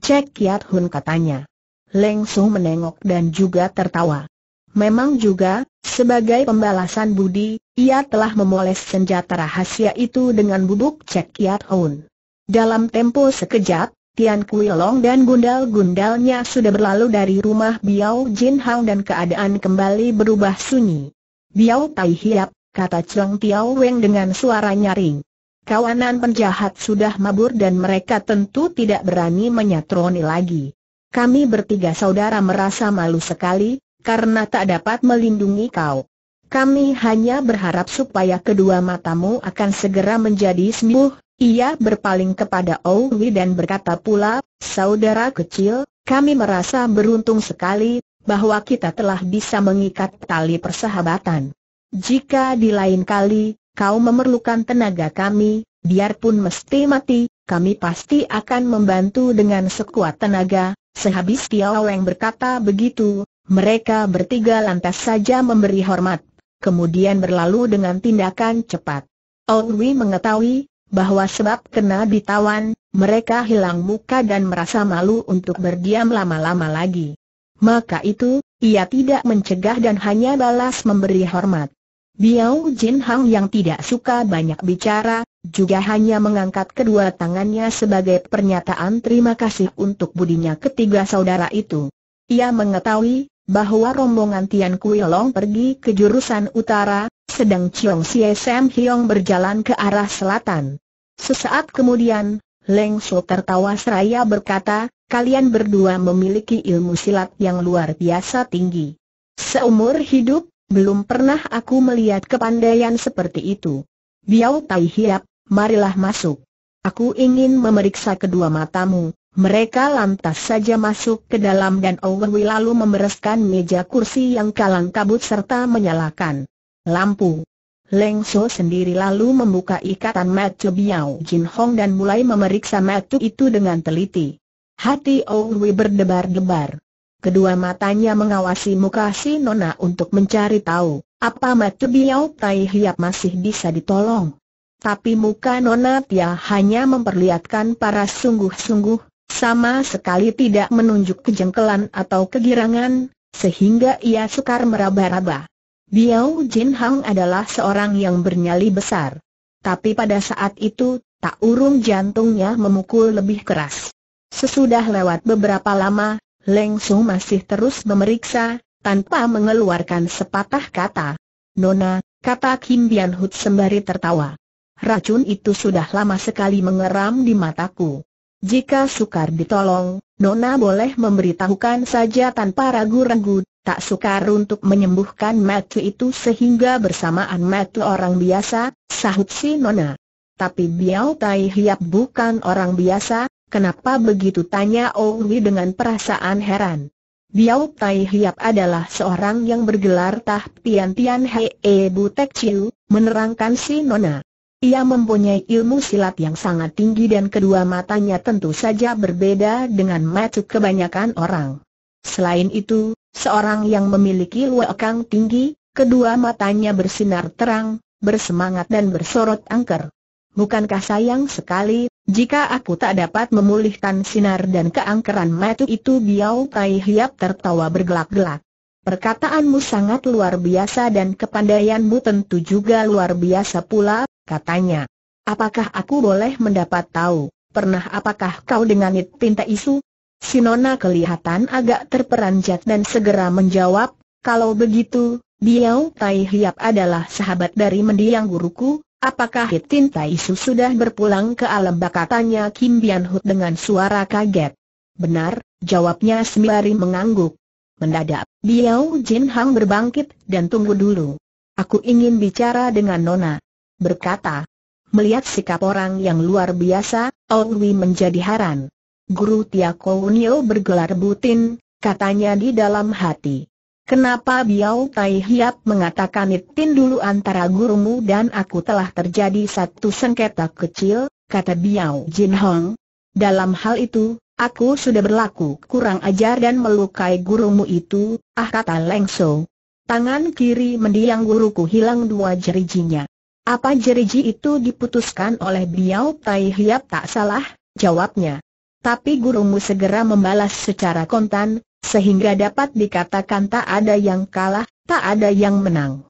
Cek Kiat Hun katanya. Leng Su menengok dan juga tertawa. Memang juga, sebagai pembalasan budi, ia telah memoles senjata rahasia itu dengan bubuk Cek Kiat Hun. Dalam tempo sekejap, Tian Kui Long dan gundal-gundalnya sudah berlalu dari rumah Biao Jin Hang dan keadaan kembali berubah sunyi. Biao Tai Hiap, kata Chong Tiao Weng dengan suara nyaring. Kawanan penjahat sudah mabur dan mereka tentu tidak berani menyatroni lagi. Kami bertiga saudara merasa malu sekali, karena tak dapat melindungi kau. Kami hanya berharap supaya kedua matamu akan segera menjadi sembuh. Ia berpaling kepada Owi dan berkata pula, saudara kecil, kami merasa beruntung sekali, bahwa kita telah bisa mengikat tali persahabatan. Jika di lain kali, kau memerlukan tenaga kami, biarpun mesti mati, kami pasti akan membantu dengan sekuat tenaga, sehabis Tiao Weng berkata begitu, mereka bertiga lantas saja memberi hormat, kemudian berlalu dengan tindakan cepat. Wei mengetahui, bahwa sebab kena ditawan, mereka hilang muka dan merasa malu untuk berdiam lama-lama lagi. Maka itu, ia tidak mencegah dan hanya balas memberi hormat. Biao Jin Hang yang tidak suka banyak bicara, juga hanya mengangkat kedua tangannya sebagai pernyataan terima kasih untuk budinya ketiga saudara itu. Ia mengetahui bahwa rombongan Tian Kui Long pergi ke jurusan utara, sedang Chiong Sie Sam Hiong berjalan ke arah selatan. Sesaat kemudian, Leng Su tertawa seraya berkata, kalian berdua memiliki ilmu silat yang luar biasa tinggi. Seumur hidup, belum pernah aku melihat kepandaian seperti itu. Biau Tai Hiap, marilah masuk. Aku ingin memeriksa kedua matamu. Mereka lantas saja masuk ke dalam dan Owewi lalu membereskan meja kursi yang kalang kabut serta menyalakan lampu. Leng So sendiri lalu membuka ikatan mata Biao Jin Hong dan mulai memeriksa mata itu dengan teliti. Hati Owi berdebar-debar. Kedua matanya mengawasi muka si Nona untuk mencari tahu, apa mata Biao Tai Hiap masih bisa ditolong. Tapi muka Nona Tia hanya memperlihatkan paras sungguh-sungguh, sama sekali tidak menunjuk kejengkelan atau kegirangan, sehingga ia sukar meraba-raba. Biao Jin Hang adalah seorang yang bernyali besar. Tapi pada saat itu, tak urung jantungnya memukul lebih keras. Sesudah lewat beberapa lama, Leng Su masih terus memeriksa, tanpa mengeluarkan sepatah kata. Nona, kata Kim Bian Hut sembari tertawa. Racun itu sudah lama sekali mengeram di mataku. Jika sukar ditolong, Nona boleh memberitahukan saja tanpa ragu-ragu, tak sukar untuk menyembuhkan matu itu sehingga bersamaan matu orang biasa, sahut si Nona. Tapi Biao Tai Hiap bukan orang biasa, Kenapa begitu tanya Owi dengan perasaan heran. Biao Tai Hiap adalah seorang yang bergelar Tah Tian Tian Hei e Butek Chiu, menerangkan si Nona. Ia mempunyai ilmu silat yang sangat tinggi dan kedua matanya tentu saja berbeda dengan mata kebanyakan orang. Selain itu, seorang yang memiliki luakang tinggi, kedua matanya bersinar terang, bersemangat dan bersorot angker. Bukankah sayang sekali jika aku tak dapat memulihkan sinar dan keangkeran matu itu Biao Tai Hiap tertawa bergelak-gelak. Perkataanmu sangat luar biasa dan kepandaianmu tentu juga luar biasa pula, katanya. Apakah aku boleh mendapat tahu, pernah apakah kau dengan It Pinta Isu? Sinona kelihatan agak terperanjat dan segera menjawab, kalau begitu, Biao Tai Hiap adalah sahabat dari mendiang guruku, Apakah Hitin Su sudah berpulang ke alam bakatannya Kim Bian Hut dengan suara kaget. Benar, jawabnya sembari mengangguk. Mendadak, Biao Jin Hang berbangkit dan tunggu dulu. Aku ingin bicara dengan Nona. Berkata, melihat sikap orang yang luar biasa, Owi menjadi heran. Guru Tia Nio bergelar butin, katanya di dalam hati. Kenapa Biao Tai Hiap mengatakan itin dulu antara gurumu dan aku telah terjadi satu sengketa kecil, kata Biao Jin Hong. Dalam hal itu, aku sudah berlaku kurang ajar dan melukai gurumu itu, ah kata Leng So. Tangan kiri mendiang guruku hilang dua jerijinya. Apa jeriji itu diputuskan oleh Biao Tai Hiap tak salah, jawabnya. Tapi gurumu segera membalas secara kontan, sehingga dapat dikatakan tak ada yang kalah, tak ada yang menang.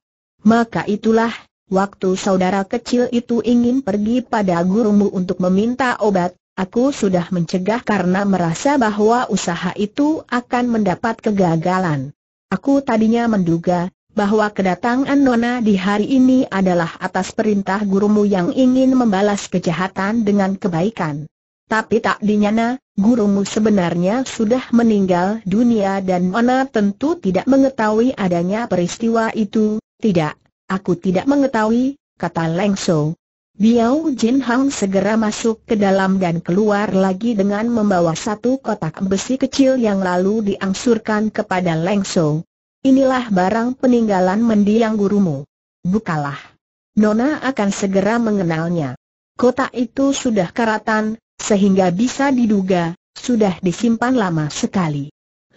Maka itulah, waktu saudara kecil itu ingin pergi pada gurumu untuk meminta obat, aku sudah mencegah karena merasa bahwa usaha itu akan mendapat kegagalan. Aku tadinya menduga, bahwa kedatangan Nona di hari ini adalah atas perintah gurumu yang ingin membalas kejahatan dengan kebaikan. Tapi tak dinyana, gurumu sebenarnya sudah meninggal dunia dan Nona tentu tidak mengetahui adanya peristiwa itu, tidak, aku tidak mengetahui, kata Leng So. Biao Jin Hang segera masuk ke dalam dan keluar lagi dengan membawa satu kotak besi kecil yang lalu diangsurkan kepada Leng So. Inilah barang peninggalan mendiang gurumu. Bukalah. Nona akan segera mengenalnya. Kotak itu sudah karatan, sehingga bisa diduga, sudah disimpan lama sekali.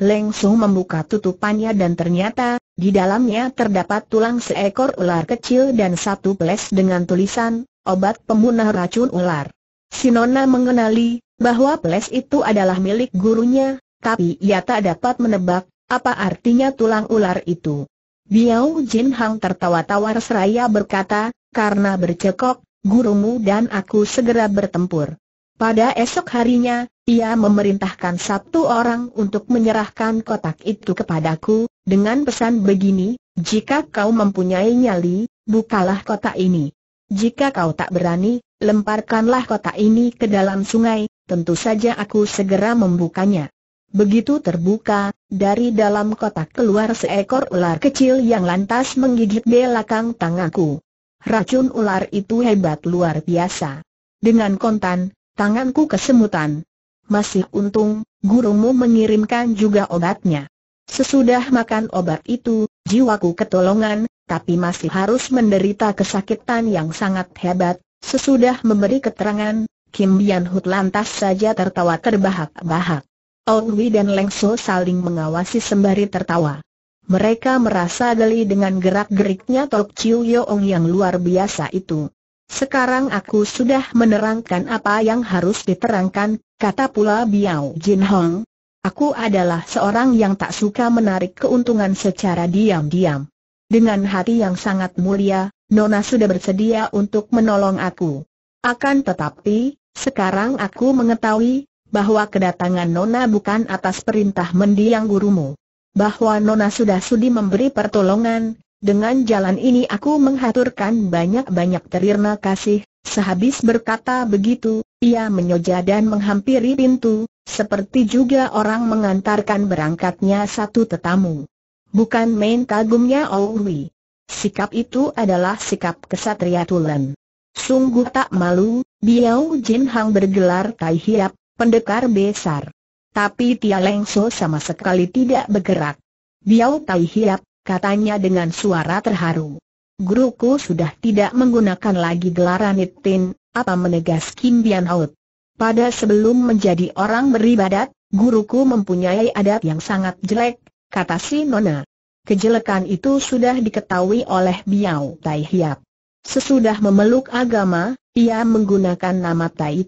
Leng Su membuka tutupannya dan ternyata, di dalamnya terdapat tulang seekor ular kecil dan satu peles dengan tulisan, obat pemunah racun ular. Sinona mengenali, bahwa peles itu adalah milik gurunya, tapi ia tak dapat menebak, apa artinya tulang ular itu. Biao Jin Hang tertawa-tawa seraya berkata, karena bercekok, gurumu dan aku segera bertempur. Pada esok harinya, ia memerintahkan satu orang untuk menyerahkan kotak itu kepadaku, dengan pesan begini, jika kau mempunyai nyali, bukalah kotak ini. Jika kau tak berani, lemparkanlah kotak ini ke dalam sungai, tentu saja aku segera membukanya. Begitu terbuka, dari dalam kotak keluar seekor ular kecil yang lantas menggigit belakang tanganku. Racun ular itu hebat luar biasa. Dengan kontan, Tanganku kesemutan. Masih untung, gurumu mengirimkan juga obatnya. Sesudah makan obat itu, jiwaku ketolongan, tapi masih harus menderita kesakitan yang sangat hebat. Sesudah memberi keterangan, Kim Bian Hut lantas saja tertawa terbahak-bahak. Ong Wei dan Leng So saling mengawasi sembari tertawa. Mereka merasa geli dengan gerak-geriknya Tok Chiu Yeong yang luar biasa itu. Sekarang aku sudah menerangkan apa yang harus diterangkan, kata pula Biao Jin Hong. Aku adalah seorang yang tak suka menarik keuntungan secara diam-diam. Dengan hati yang sangat mulia, Nona sudah bersedia untuk menolong aku. Akan tetapi, sekarang aku mengetahui bahwa kedatangan Nona bukan atas perintah mendiang gurumu. Bahwa Nona sudah sudi memberi pertolongan, dengan jalan ini aku menghaturkan banyak-banyak terima kasih. Sehabis berkata begitu, ia menyoja dan menghampiri pintu, seperti juga orang mengantarkan berangkatnya satu tetamu. Bukan main kagumnya Owi. Oh sikap itu adalah sikap kesatria Tulen. Sungguh tak malu, Biao Jin Hang bergelar Tai Hiap, pendekar besar. Tapi Tia Leng So sama sekali tidak bergerak. Biao Tai Hiap, katanya dengan suara terharu. Guruku sudah tidak menggunakan lagi gelaran Itin, apa menegas Kim Bian Out. Pada sebelum menjadi orang beribadat, guruku mempunyai adat yang sangat jelek, kata si Nona. Kejelekan itu sudah diketahui oleh Biao Tai Hiap. Sesudah memeluk agama, ia menggunakan nama Tai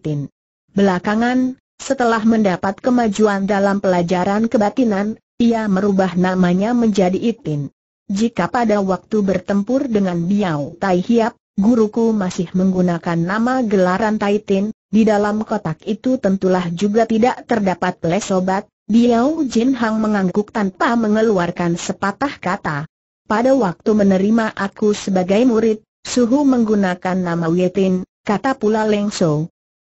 Belakangan, setelah mendapat kemajuan dalam pelajaran kebatinan, ia merubah namanya menjadi Itin. Jika pada waktu bertempur dengan Biao Tai Hiap, guruku masih menggunakan nama gelaran Taitin, di dalam kotak itu tentulah juga tidak terdapat lesobat, Biao Jin Hang mengangguk tanpa mengeluarkan sepatah kata. Pada waktu menerima aku sebagai murid, Suhu menggunakan nama Wetin, kata pula Leng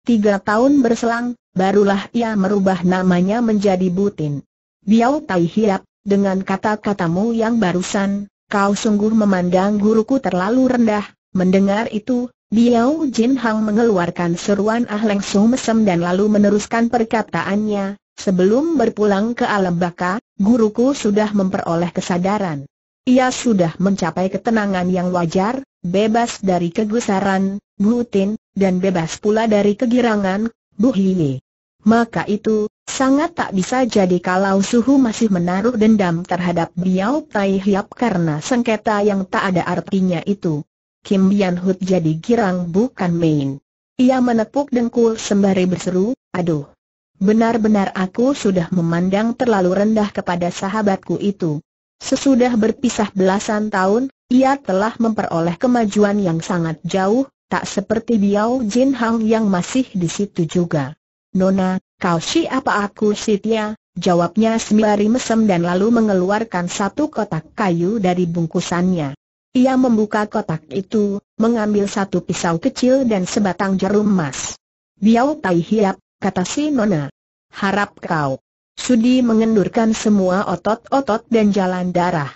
Tiga tahun berselang, barulah ia merubah namanya menjadi Butin. Biao Tai Hiap, dengan kata-katamu yang barusan, kau sungguh memandang guruku terlalu rendah, mendengar itu, Biao Jin Hang mengeluarkan seruan ah leng langsung mesem dan lalu meneruskan perkataannya, sebelum berpulang ke alam baka, guruku sudah memperoleh kesadaran. Ia sudah mencapai ketenangan yang wajar, bebas dari kegusaran, butin, dan bebas pula dari kegirangan, buhini. Maka itu, Sangat tak bisa jadi kalau Suhu masih menaruh dendam terhadap Biao Tai Hiap karena sengketa yang tak ada artinya itu. Kim Bian Hut jadi girang bukan main. Ia menepuk dengkul sembari berseru, aduh. Benar-benar aku sudah memandang terlalu rendah kepada sahabatku itu. Sesudah berpisah belasan tahun, ia telah memperoleh kemajuan yang sangat jauh, tak seperti Biao Jin Hang yang masih di situ juga. Nona, Kau siapa aku Sitya? Jawabnya sembari mesem dan lalu mengeluarkan satu kotak kayu dari bungkusannya. Ia membuka kotak itu, mengambil satu pisau kecil dan sebatang jarum emas. Biau tai hiap, kata si Nona. Harap kau. Sudi mengendurkan semua otot-otot dan jalan darah.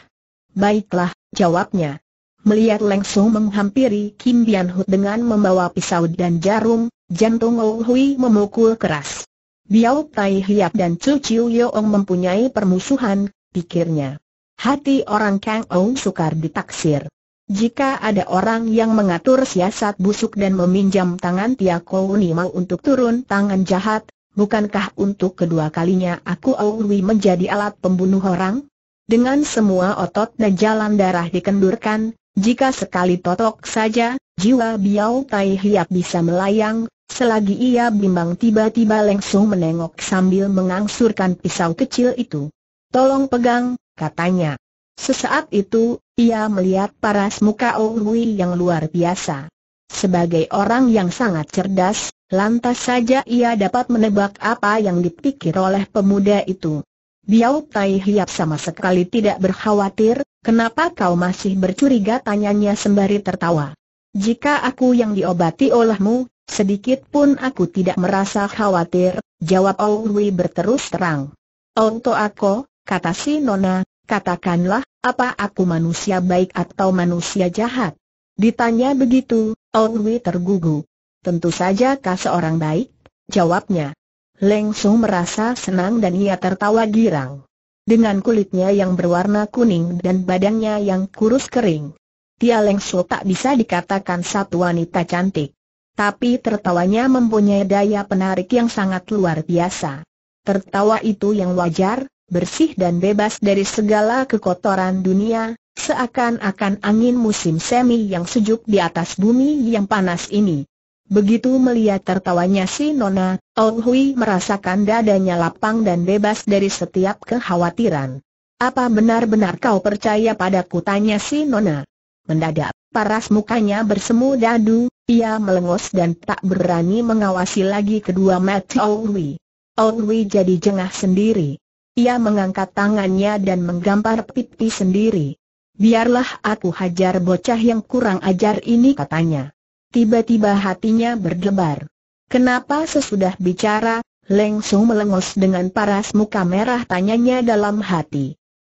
Baiklah, jawabnya. Melihat langsung menghampiri Kim Bian Hu dengan membawa pisau dan jarum, jantung Ouhui memukul keras. Biao Tai Hiap dan Chu Chiu Yeong mempunyai permusuhan, pikirnya. Hati orang Kang Ong sukar ditaksir. Jika ada orang yang mengatur siasat busuk dan meminjam tangan Tia ni mau untuk turun tangan jahat, bukankah untuk kedua kalinya aku Aului menjadi alat pembunuh orang? Dengan semua otot dan jalan darah dikendurkan, jika sekali totok saja, jiwa Biao Tai Hiap bisa melayang, Selagi ia bimbang tiba-tiba langsung menengok sambil mengangsurkan pisau kecil itu. Tolong pegang, katanya. Sesaat itu, ia melihat paras muka Ohui yang luar biasa. Sebagai orang yang sangat cerdas, lantas saja ia dapat menebak apa yang dipikir oleh pemuda itu. Biao Tai Hiap sama sekali tidak berkhawatir, kenapa kau masih bercuriga tanyanya sembari tertawa. Jika aku yang diobati olehmu, Sedikit pun aku tidak merasa khawatir, jawab Owi berterus terang. Onto oh, aku, kata si Nona, katakanlah, apa aku manusia baik atau manusia jahat? Ditanya begitu, Owi tergugu. Tentu saja kau seorang baik, jawabnya. Leng Su merasa senang dan ia tertawa girang. Dengan kulitnya yang berwarna kuning dan badannya yang kurus kering. Tia Leng Su tak bisa dikatakan satu wanita cantik tapi tertawanya mempunyai daya penarik yang sangat luar biasa. Tertawa itu yang wajar, bersih dan bebas dari segala kekotoran dunia, seakan-akan angin musim semi yang sejuk di atas bumi yang panas ini. Begitu melihat tertawanya si Nona, Ong Hui merasakan dadanya lapang dan bebas dari setiap kekhawatiran. Apa benar-benar kau percaya padaku? Tanya si Nona. Mendadak, paras mukanya bersemu dadu, ia melengos dan tak berani mengawasi lagi kedua mata Owi. Owi jadi jengah sendiri. Ia mengangkat tangannya dan menggambar pipi sendiri. Biarlah aku hajar bocah yang kurang ajar ini katanya. Tiba-tiba hatinya berdebar. Kenapa sesudah bicara, langsung melengos dengan paras muka merah tanyanya dalam hati.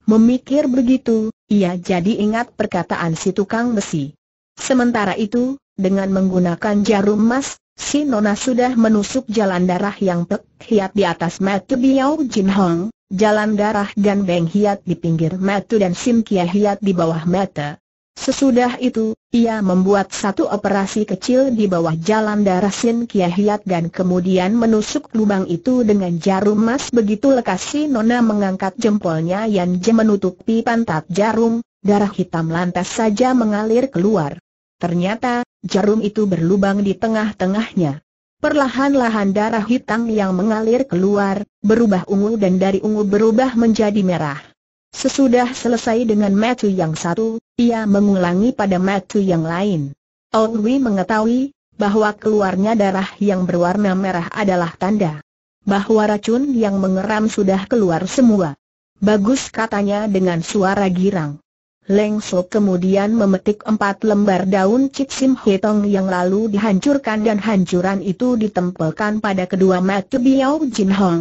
Memikir begitu, ia jadi ingat perkataan si tukang besi. Sementara itu, dengan menggunakan jarum emas, si Nona sudah menusuk jalan darah yang hiat di atas metu Biao Jin Hong, jalan darah Gan Beng hiat di pinggir metu dan Sim Kia hiat di bawah metu, Sesudah itu, ia membuat satu operasi kecil di bawah jalan darah Sin Kiahiat dan kemudian menusuk lubang itu dengan jarum emas begitu lekas si Nona mengangkat jempolnya yang menutupi pantat jarum, darah hitam lantas saja mengalir keluar. Ternyata, jarum itu berlubang di tengah-tengahnya. Perlahan-lahan darah hitam yang mengalir keluar, berubah ungu dan dari ungu berubah menjadi merah. Sesudah selesai dengan Matthew yang satu, ia mengulangi pada Matthew yang lain. Owi mengetahui bahwa keluarnya darah yang berwarna merah adalah tanda bahwa racun yang mengeram sudah keluar semua. Bagus katanya dengan suara girang. Leng Sok kemudian memetik empat lembar daun cipsim hitung yang lalu dihancurkan dan hancuran itu ditempelkan pada kedua mata Biao Jin Hong.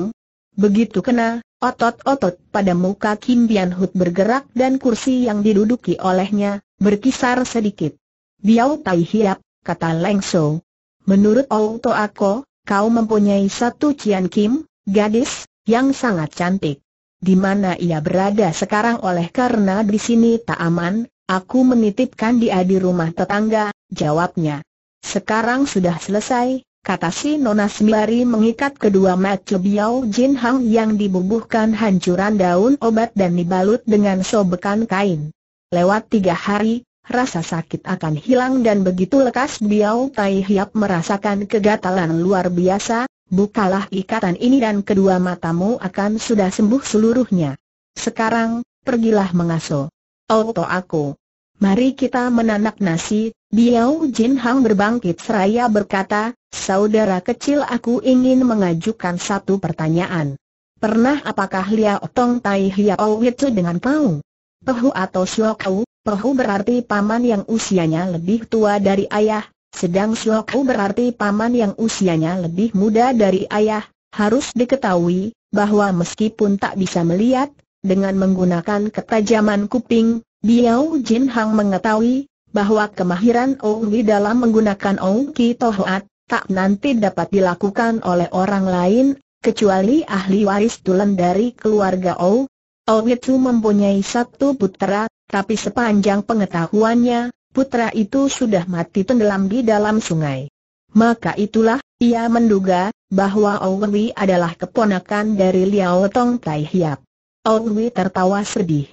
Begitu kena, Otot-otot pada muka Kim Bian Hut bergerak dan kursi yang diduduki olehnya, berkisar sedikit. Biao Tai Hiap, kata Leng So. Menurut Auto Ako, kau mempunyai satu Cian Kim, gadis, yang sangat cantik. Di mana ia berada sekarang oleh karena di sini tak aman, aku menitipkan dia di rumah tetangga, jawabnya. Sekarang sudah selesai, kata si Nona sembari mengikat kedua mata Biao Jin Hang yang dibubuhkan hancuran daun obat dan dibalut dengan sobekan kain. Lewat tiga hari, rasa sakit akan hilang dan begitu lekas Biao Tai Hiap merasakan kegatalan luar biasa, bukalah ikatan ini dan kedua matamu akan sudah sembuh seluruhnya. Sekarang, pergilah mengasuh. Oto aku. Mari kita menanak nasi, Biao Jin Hang berbangkit seraya berkata, Saudara kecil aku ingin mengajukan satu pertanyaan. Pernah apakah Liao Tong Tai Hiao Witsu dengan kau? Pehu atau Xiao Pehu berarti paman yang usianya lebih tua dari ayah, sedang Xiao berarti paman yang usianya lebih muda dari ayah. Harus diketahui, bahwa meskipun tak bisa melihat, dengan menggunakan ketajaman kuping, Biao Jin Hang mengetahui bahwa kemahiran Owi dalam menggunakan Ouki Tohuat tak nanti dapat dilakukan oleh orang lain, kecuali ahli waris tulen dari keluarga Ong Owi itu mempunyai satu putera, tapi sepanjang pengetahuannya, putra itu sudah mati tenggelam di dalam sungai. Maka itulah, ia menduga, bahwa Owi adalah keponakan dari Liao Tong Tai Hiap. Owi tertawa sedih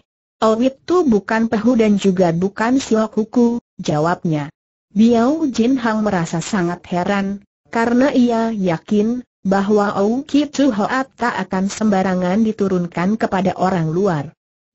tu bukan Pehu dan juga bukan Siok Huku, jawabnya. Biao Jin Hang merasa sangat heran, karena ia yakin bahwa Ou tu Hoat tak akan sembarangan diturunkan kepada orang luar.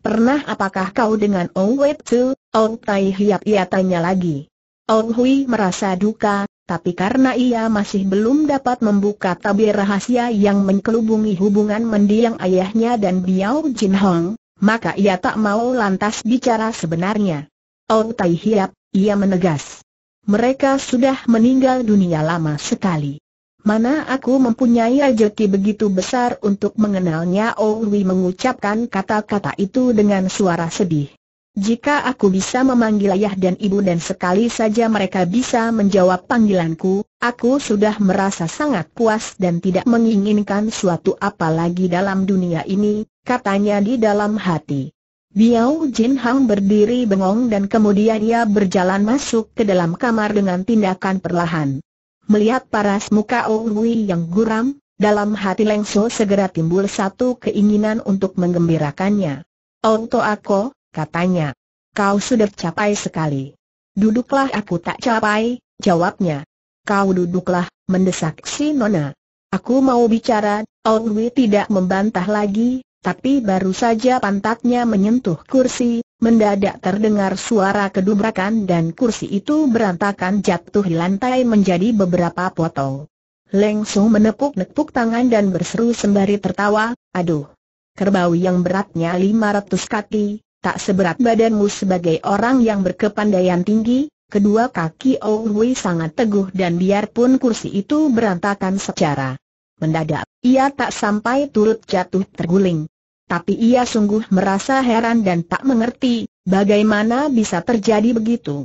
Pernah apakah kau dengan Ou tu, Ou Tai Hiap ia tanya lagi. Ou Hui merasa duka, tapi karena ia masih belum dapat membuka tabir rahasia yang mengkelubungi hubungan mendiang ayahnya dan Biao Jin Hong, maka ia tak mau lantas bicara sebenarnya. Oh Tai Hiap, ia menegas. Mereka sudah meninggal dunia lama sekali. Mana aku mempunyai ajati begitu besar untuk mengenalnya Oh Owi mengucapkan kata-kata itu dengan suara sedih. Jika aku bisa memanggil ayah dan ibu dan sekali saja mereka bisa menjawab panggilanku, aku sudah merasa sangat puas dan tidak menginginkan suatu apa lagi dalam dunia ini, katanya di dalam hati. Biao Jin Hang berdiri bengong dan kemudian ia berjalan masuk ke dalam kamar dengan tindakan perlahan. Melihat paras muka Ong Wei yang guram, dalam hati Leng So segera timbul satu keinginan untuk menggembirakannya. To Ako, katanya. Kau sudah capai sekali. Duduklah aku tak capai, jawabnya. Kau duduklah, mendesak si Nona. Aku mau bicara, Ong Wei tidak membantah lagi, tapi baru saja pantatnya menyentuh kursi, mendadak terdengar suara kedubrakan dan kursi itu berantakan jatuh di lantai menjadi beberapa potong. Leng Su menepuk-nepuk tangan dan berseru sembari tertawa, aduh, kerbau yang beratnya 500 kaki, tak seberat badanmu sebagai orang yang berkepandaian tinggi, kedua kaki Ouhui sangat teguh dan biarpun kursi itu berantakan secara Mendadak, ia tak sampai turut jatuh terguling. Tapi ia sungguh merasa heran dan tak mengerti, bagaimana bisa terjadi begitu.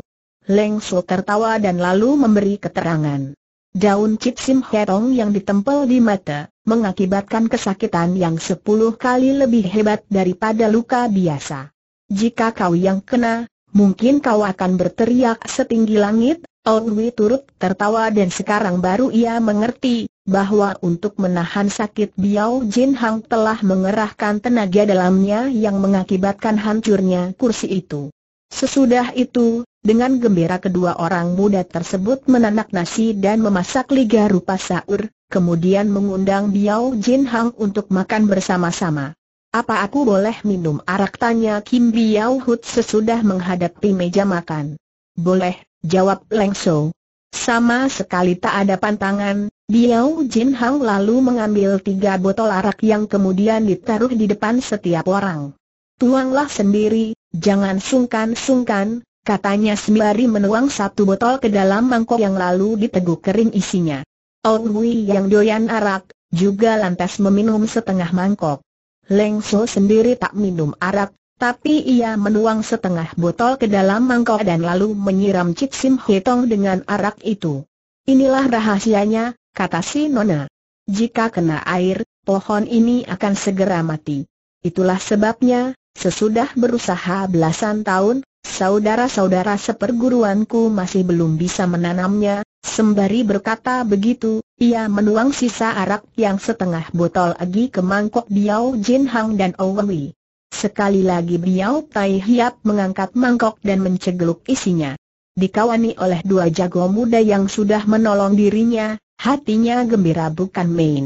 Leng tertawa dan lalu memberi keterangan. Daun Cip Sim Herong yang ditempel di mata, mengakibatkan kesakitan yang sepuluh kali lebih hebat daripada luka biasa. Jika kau yang kena, mungkin kau akan berteriak setinggi langit, Oudwi turut tertawa dan sekarang baru ia mengerti bahwa untuk menahan sakit Biao Jin Hang telah mengerahkan tenaga dalamnya yang mengakibatkan hancurnya kursi itu. Sesudah itu, dengan gembira kedua orang muda tersebut menanak nasi dan memasak liga rupa sahur, kemudian mengundang Biao Jin Hang untuk makan bersama-sama. Apa aku boleh minum arak tanya Kim Biao Hut sesudah menghadapi meja makan? Boleh, Jawab Leng So. Sama sekali tak ada pantangan, Biao Jin Hang lalu mengambil tiga botol arak yang kemudian ditaruh di depan setiap orang. Tuanglah sendiri, jangan sungkan-sungkan, katanya sembari menuang satu botol ke dalam mangkok yang lalu diteguk kering isinya. Ong Wei yang doyan arak, juga lantas meminum setengah mangkok. Leng So sendiri tak minum arak, tapi ia menuang setengah botol ke dalam mangkok dan lalu menyiram Cik Sim Tong dengan arak itu. Inilah rahasianya, kata si Nona. Jika kena air, pohon ini akan segera mati. Itulah sebabnya, sesudah berusaha belasan tahun, saudara-saudara seperguruanku masih belum bisa menanamnya, sembari berkata begitu, ia menuang sisa arak yang setengah botol lagi ke mangkok Biao Jin Hang dan Owen Wee. Sekali lagi Biao Tai Hiap mengangkat mangkok dan mencegeluk isinya. Dikawani oleh dua jago muda yang sudah menolong dirinya, hatinya gembira bukan main.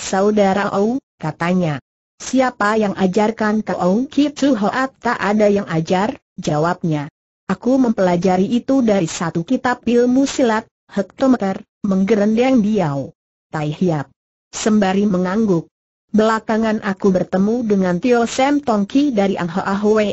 Saudara Ou, katanya. Siapa yang ajarkan ke kau Kitsu Hoat tak ada yang ajar, jawabnya. Aku mempelajari itu dari satu kitab ilmu silat, Hektometer, menggerendeng Biao. Tai Hiap. Sembari mengangguk, Belakangan aku bertemu dengan Tio Sam Tongki dari Ang Hoa Hwe,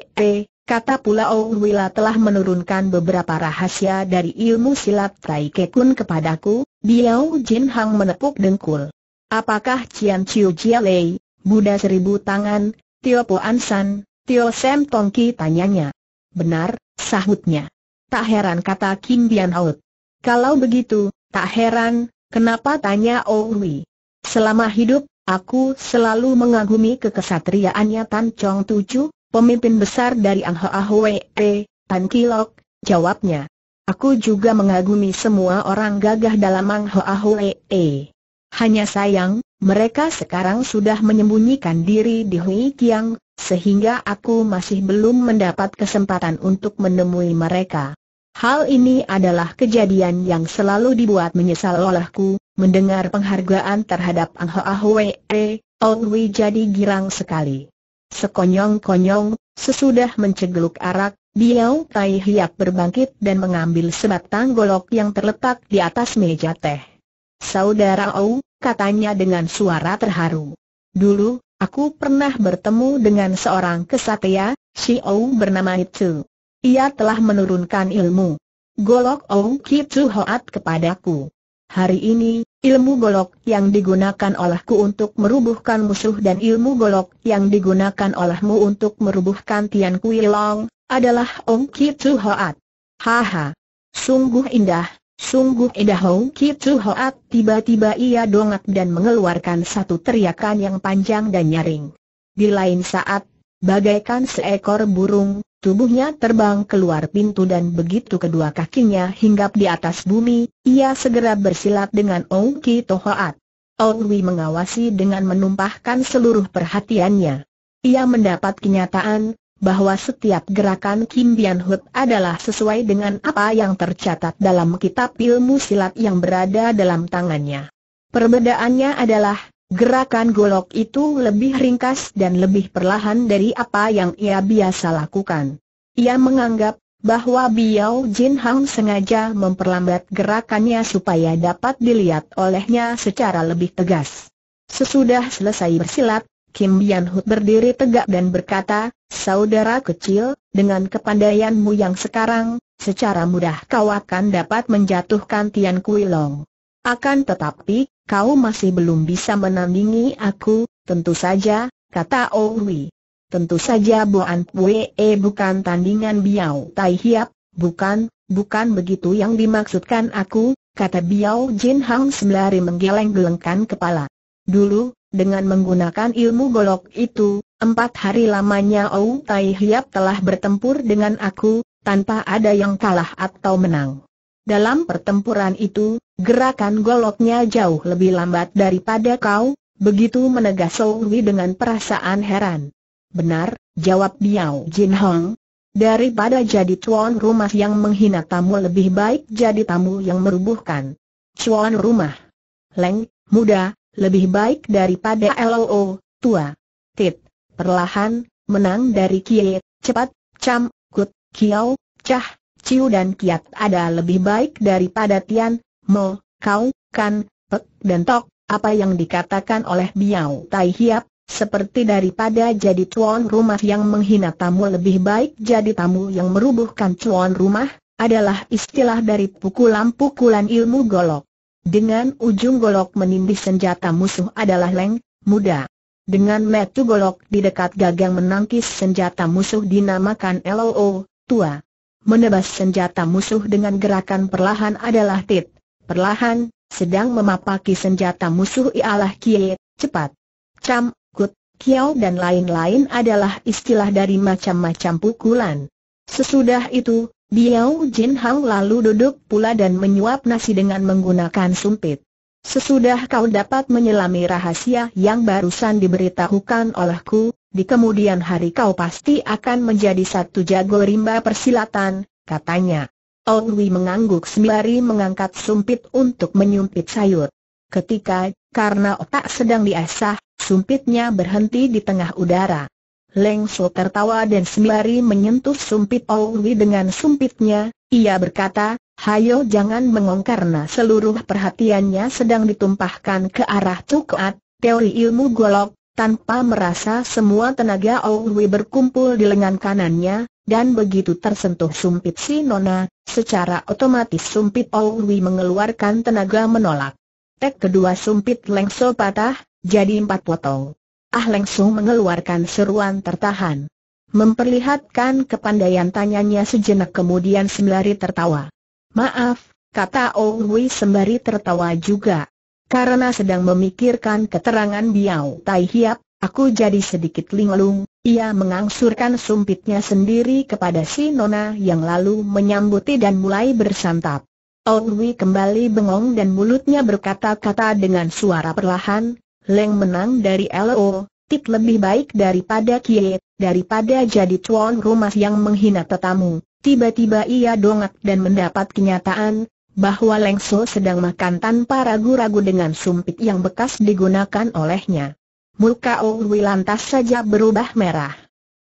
kata pula Ong Wila telah menurunkan beberapa rahasia dari ilmu silat Tai Kekun kepadaku, Biao Jin Hang menepuk dengkul. Apakah Cian Chiu Jia Lei, Buddha Seribu Tangan, Tio Po An San, Tio Sam Tongki tanyanya. Benar, sahutnya. Tak heran kata Kim Bian Hout. Kalau begitu, tak heran, kenapa tanya Ong Wila? Selama hidup Aku selalu mengagumi kekesatriaannya Tan Chong Tuju, pemimpin besar dari Ang Hoa e, Tan Kilok, jawabnya. Aku juga mengagumi semua orang gagah dalam Ang Hoa e. Hanya sayang, mereka sekarang sudah menyembunyikan diri di Hui Kiang, sehingga aku masih belum mendapat kesempatan untuk menemui mereka. Hal ini adalah kejadian yang selalu dibuat menyesal olehku, Mendengar penghargaan terhadap Ang Hoa Hwe, Wei jadi girang sekali. Sekonyong-konyong, sesudah mencegeluk arak, Biao Tai Hiak berbangkit dan mengambil sebatang golok yang terletak di atas meja teh. Saudara Ou, katanya dengan suara terharu. Dulu, aku pernah bertemu dengan seorang kesatria, si Ou bernama itu. Ia telah menurunkan ilmu. Golok Ou Kitsu Hoat kepadaku. Hari ini, ilmu golok yang digunakan olehku untuk merubuhkan musuh dan ilmu golok yang digunakan olehmu untuk merubuhkan Tian Kui Long, adalah Ong Kitu Hoat. Haha. Sungguh indah, sungguh indah Ong Kitu Hoat. Tiba-tiba ia dongak dan mengeluarkan satu teriakan yang panjang dan nyaring. Di lain saat Bagaikan seekor burung, tubuhnya terbang keluar pintu dan begitu kedua kakinya hinggap di atas bumi, ia segera bersilat dengan Ong Ki Tohoat. Ong Wi mengawasi dengan menumpahkan seluruh perhatiannya. Ia mendapat kenyataan bahwa setiap gerakan Kim Bian Hut adalah sesuai dengan apa yang tercatat dalam kitab ilmu silat yang berada dalam tangannya. Perbedaannya adalah Gerakan golok itu lebih ringkas dan lebih perlahan dari apa yang ia biasa lakukan. Ia menganggap bahwa Biao Jin Hang sengaja memperlambat gerakannya supaya dapat dilihat olehnya secara lebih tegas. Sesudah selesai bersilat, Kim Bian Hut berdiri tegak dan berkata, Saudara kecil, dengan kepandaianmu yang sekarang, secara mudah kau akan dapat menjatuhkan Tian Kui Long. Akan tetapi, kau masih belum bisa menandingi aku, tentu saja, kata Owi. Oh tentu saja Boan Pue eh, bukan tandingan Biao Tai Hiap, bukan, bukan begitu yang dimaksudkan aku, kata Biao Jin Hang sembari menggeleng-gelengkan kepala. Dulu, dengan menggunakan ilmu golok itu, empat hari lamanya Ou oh Tai Hiap telah bertempur dengan aku, tanpa ada yang kalah atau menang. Dalam pertempuran itu, Gerakan goloknya jauh lebih lambat daripada kau, begitu menegas Rui dengan perasaan heran. Benar, jawab Biao Jin Hong. Daripada jadi tuan rumah yang menghina tamu lebih baik jadi tamu yang merubuhkan. Tuan rumah. Leng, muda, lebih baik daripada LOO, tua. Tit, perlahan, menang dari Kie, cepat, Cam, Kut, kiau, Cah, Ciu dan Kiat ada lebih baik daripada Tian, Mo, kau, kan, pek, dan tok, apa yang dikatakan oleh Biao Tai Hiap, seperti daripada jadi tuan rumah yang menghina tamu lebih baik jadi tamu yang merubuhkan tuan rumah, adalah istilah dari pukulan-pukulan ilmu golok. Dengan ujung golok menindih senjata musuh adalah leng, muda. Dengan metu golok di dekat gagang menangkis senjata musuh dinamakan LOO, tua. Menebas senjata musuh dengan gerakan perlahan adalah tit. Perlahan, sedang memapaki senjata musuh ialah kie, cepat, cam, kut, kiau dan lain-lain adalah istilah dari macam-macam pukulan. Sesudah itu, Biao Jin Hang lalu duduk pula dan menyuap nasi dengan menggunakan sumpit. Sesudah kau dapat menyelami rahasia yang barusan diberitahukan olehku, di kemudian hari kau pasti akan menjadi satu jago rimba persilatan, katanya. Wi mengangguk sembari mengangkat sumpit untuk menyumpit sayur. Ketika, karena otak sedang diasah, sumpitnya berhenti di tengah udara. Leng So tertawa dan sembari menyentuh sumpit Wi dengan sumpitnya, ia berkata, Hayo jangan mengong karena seluruh perhatiannya sedang ditumpahkan ke arah Tukat, teori ilmu golok, tanpa merasa semua tenaga Wi berkumpul di lengan kanannya, dan begitu tersentuh sumpit si Nona, secara otomatis sumpit Olwi mengeluarkan tenaga menolak. Tek kedua sumpit Lengso patah, jadi empat potong. Ah Lengso mengeluarkan seruan tertahan. Memperlihatkan kepandaian tanyanya sejenak kemudian sembari tertawa. Maaf, kata Olwi sembari tertawa juga. Karena sedang memikirkan keterangan Biao Tai Hiap, aku jadi sedikit linglung, ia mengangsurkan sumpitnya sendiri kepada si Nona yang lalu menyambuti dan mulai bersantap. Wi kembali bengong dan mulutnya berkata-kata dengan suara perlahan, Leng menang dari LO, Tit lebih baik daripada Kiet, daripada jadi tuan rumah yang menghina tetamu. Tiba-tiba ia dongak dan mendapat kenyataan, bahwa Leng So sedang makan tanpa ragu-ragu dengan sumpit yang bekas digunakan olehnya muka Ouwi lantas saja berubah merah.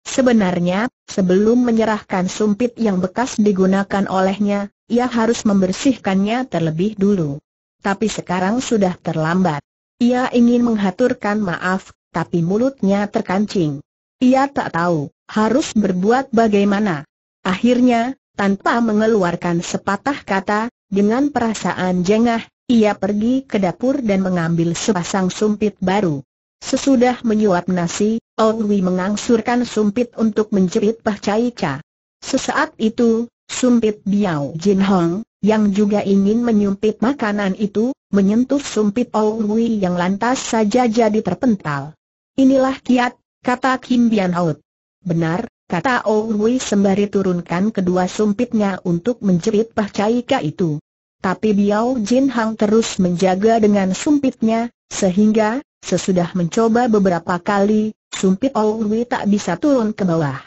Sebenarnya, sebelum menyerahkan sumpit yang bekas digunakan olehnya, ia harus membersihkannya terlebih dulu. Tapi sekarang sudah terlambat. Ia ingin menghaturkan maaf, tapi mulutnya terkancing. Ia tak tahu, harus berbuat bagaimana. Akhirnya, tanpa mengeluarkan sepatah kata, dengan perasaan jengah, ia pergi ke dapur dan mengambil sepasang sumpit baru. Sesudah menyuap nasi, Wei mengangsurkan sumpit untuk menjerit Pah Chai Cha. Sesaat itu, sumpit Biao Jin Hong, yang juga ingin menyumpit makanan itu, menyentuh sumpit Wei yang lantas saja jadi terpental. Inilah kiat, kata Kim Bian Out. Benar, kata Wei sembari turunkan kedua sumpitnya untuk menjerit Pah Chai Cha itu. Tapi Biao Jin Hong terus menjaga dengan sumpitnya, sehingga Sesudah mencoba beberapa kali, sumpit Oului tak bisa turun ke bawah.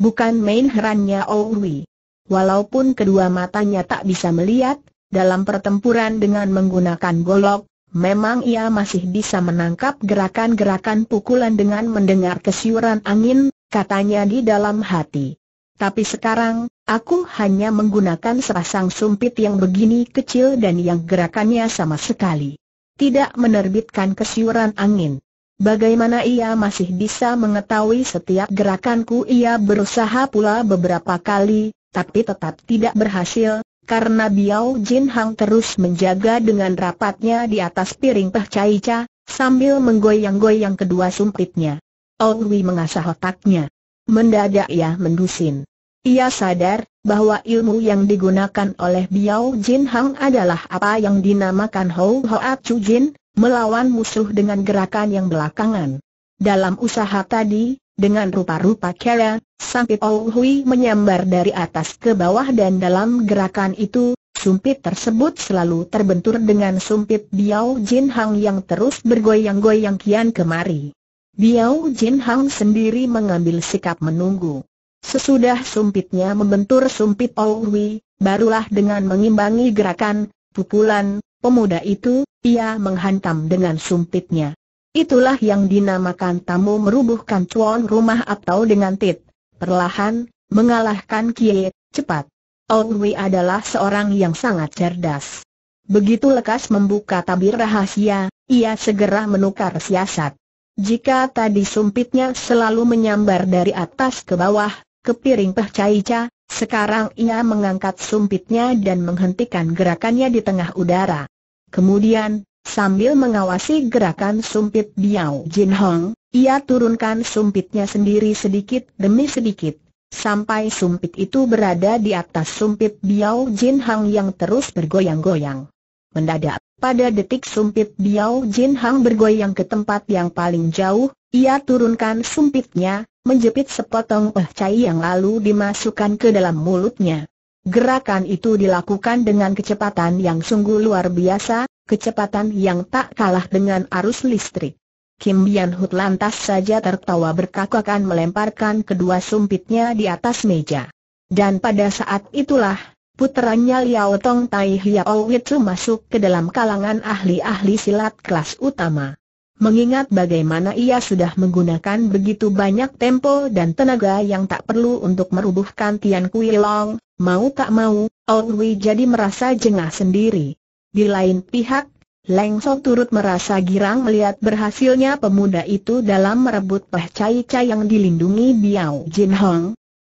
Bukan main herannya Oului. Walaupun kedua matanya tak bisa melihat, dalam pertempuran dengan menggunakan golok, memang ia masih bisa menangkap gerakan-gerakan pukulan dengan mendengar kesiuran angin, katanya di dalam hati. Tapi sekarang, aku hanya menggunakan serasang sumpit yang begini kecil dan yang gerakannya sama sekali tidak menerbitkan kesiuran angin. Bagaimana ia masih bisa mengetahui setiap gerakanku ia berusaha pula beberapa kali, tapi tetap tidak berhasil, karena Biao Jin Hang terus menjaga dengan rapatnya di atas piring Peh Cai Cha, sambil menggoyang-goyang kedua sumpitnya. Ong Wei mengasah otaknya. Mendadak ia mendusin. Ia sadar bahwa ilmu yang digunakan oleh Biao Jin Hang adalah apa yang dinamakan Hou Hoa Chu Jin, melawan musuh dengan gerakan yang belakangan. Dalam usaha tadi, dengan rupa-rupa kera, Sangpit Ou Hui menyambar dari atas ke bawah dan dalam gerakan itu, sumpit tersebut selalu terbentur dengan sumpit Biao Jin Hang yang terus bergoyang-goyang kian kemari. Biao Jin Hang sendiri mengambil sikap menunggu. Sesudah sumpitnya membentur sumpit Owi, barulah dengan mengimbangi gerakan, pukulan, pemuda itu, ia menghantam dengan sumpitnya. Itulah yang dinamakan tamu merubuhkan cuan rumah atau dengan tit, perlahan, mengalahkan kie, cepat. Owi adalah seorang yang sangat cerdas. Begitu lekas membuka tabir rahasia, ia segera menukar siasat. Jika tadi sumpitnya selalu menyambar dari atas ke bawah, ke piring kepiring Pehcaica, sekarang ia mengangkat sumpitnya dan menghentikan gerakannya di tengah udara. Kemudian, sambil mengawasi gerakan sumpit Biao Jin Hong, ia turunkan sumpitnya sendiri sedikit demi sedikit, sampai sumpit itu berada di atas sumpit Biao Jin Hong yang terus bergoyang-goyang. Mendadak, pada detik sumpit Biao Jin Hong bergoyang ke tempat yang paling jauh, ia turunkan sumpitnya, menjepit sepotong peh cai yang lalu dimasukkan ke dalam mulutnya. Gerakan itu dilakukan dengan kecepatan yang sungguh luar biasa, kecepatan yang tak kalah dengan arus listrik. Kim Bian Hut lantas saja tertawa berkakakan melemparkan kedua sumpitnya di atas meja. Dan pada saat itulah, putranya Liao Tong Tai Hiao Wei masuk ke dalam kalangan ahli-ahli silat kelas utama mengingat bagaimana ia sudah menggunakan begitu banyak tempo dan tenaga yang tak perlu untuk merubuhkan Tian Kui Long, mau tak mau, Wei jadi merasa jengah sendiri. Di lain pihak, Leng Sok turut merasa girang melihat berhasilnya pemuda itu dalam merebut Peh Cai Cai yang dilindungi Biao Jin Hong,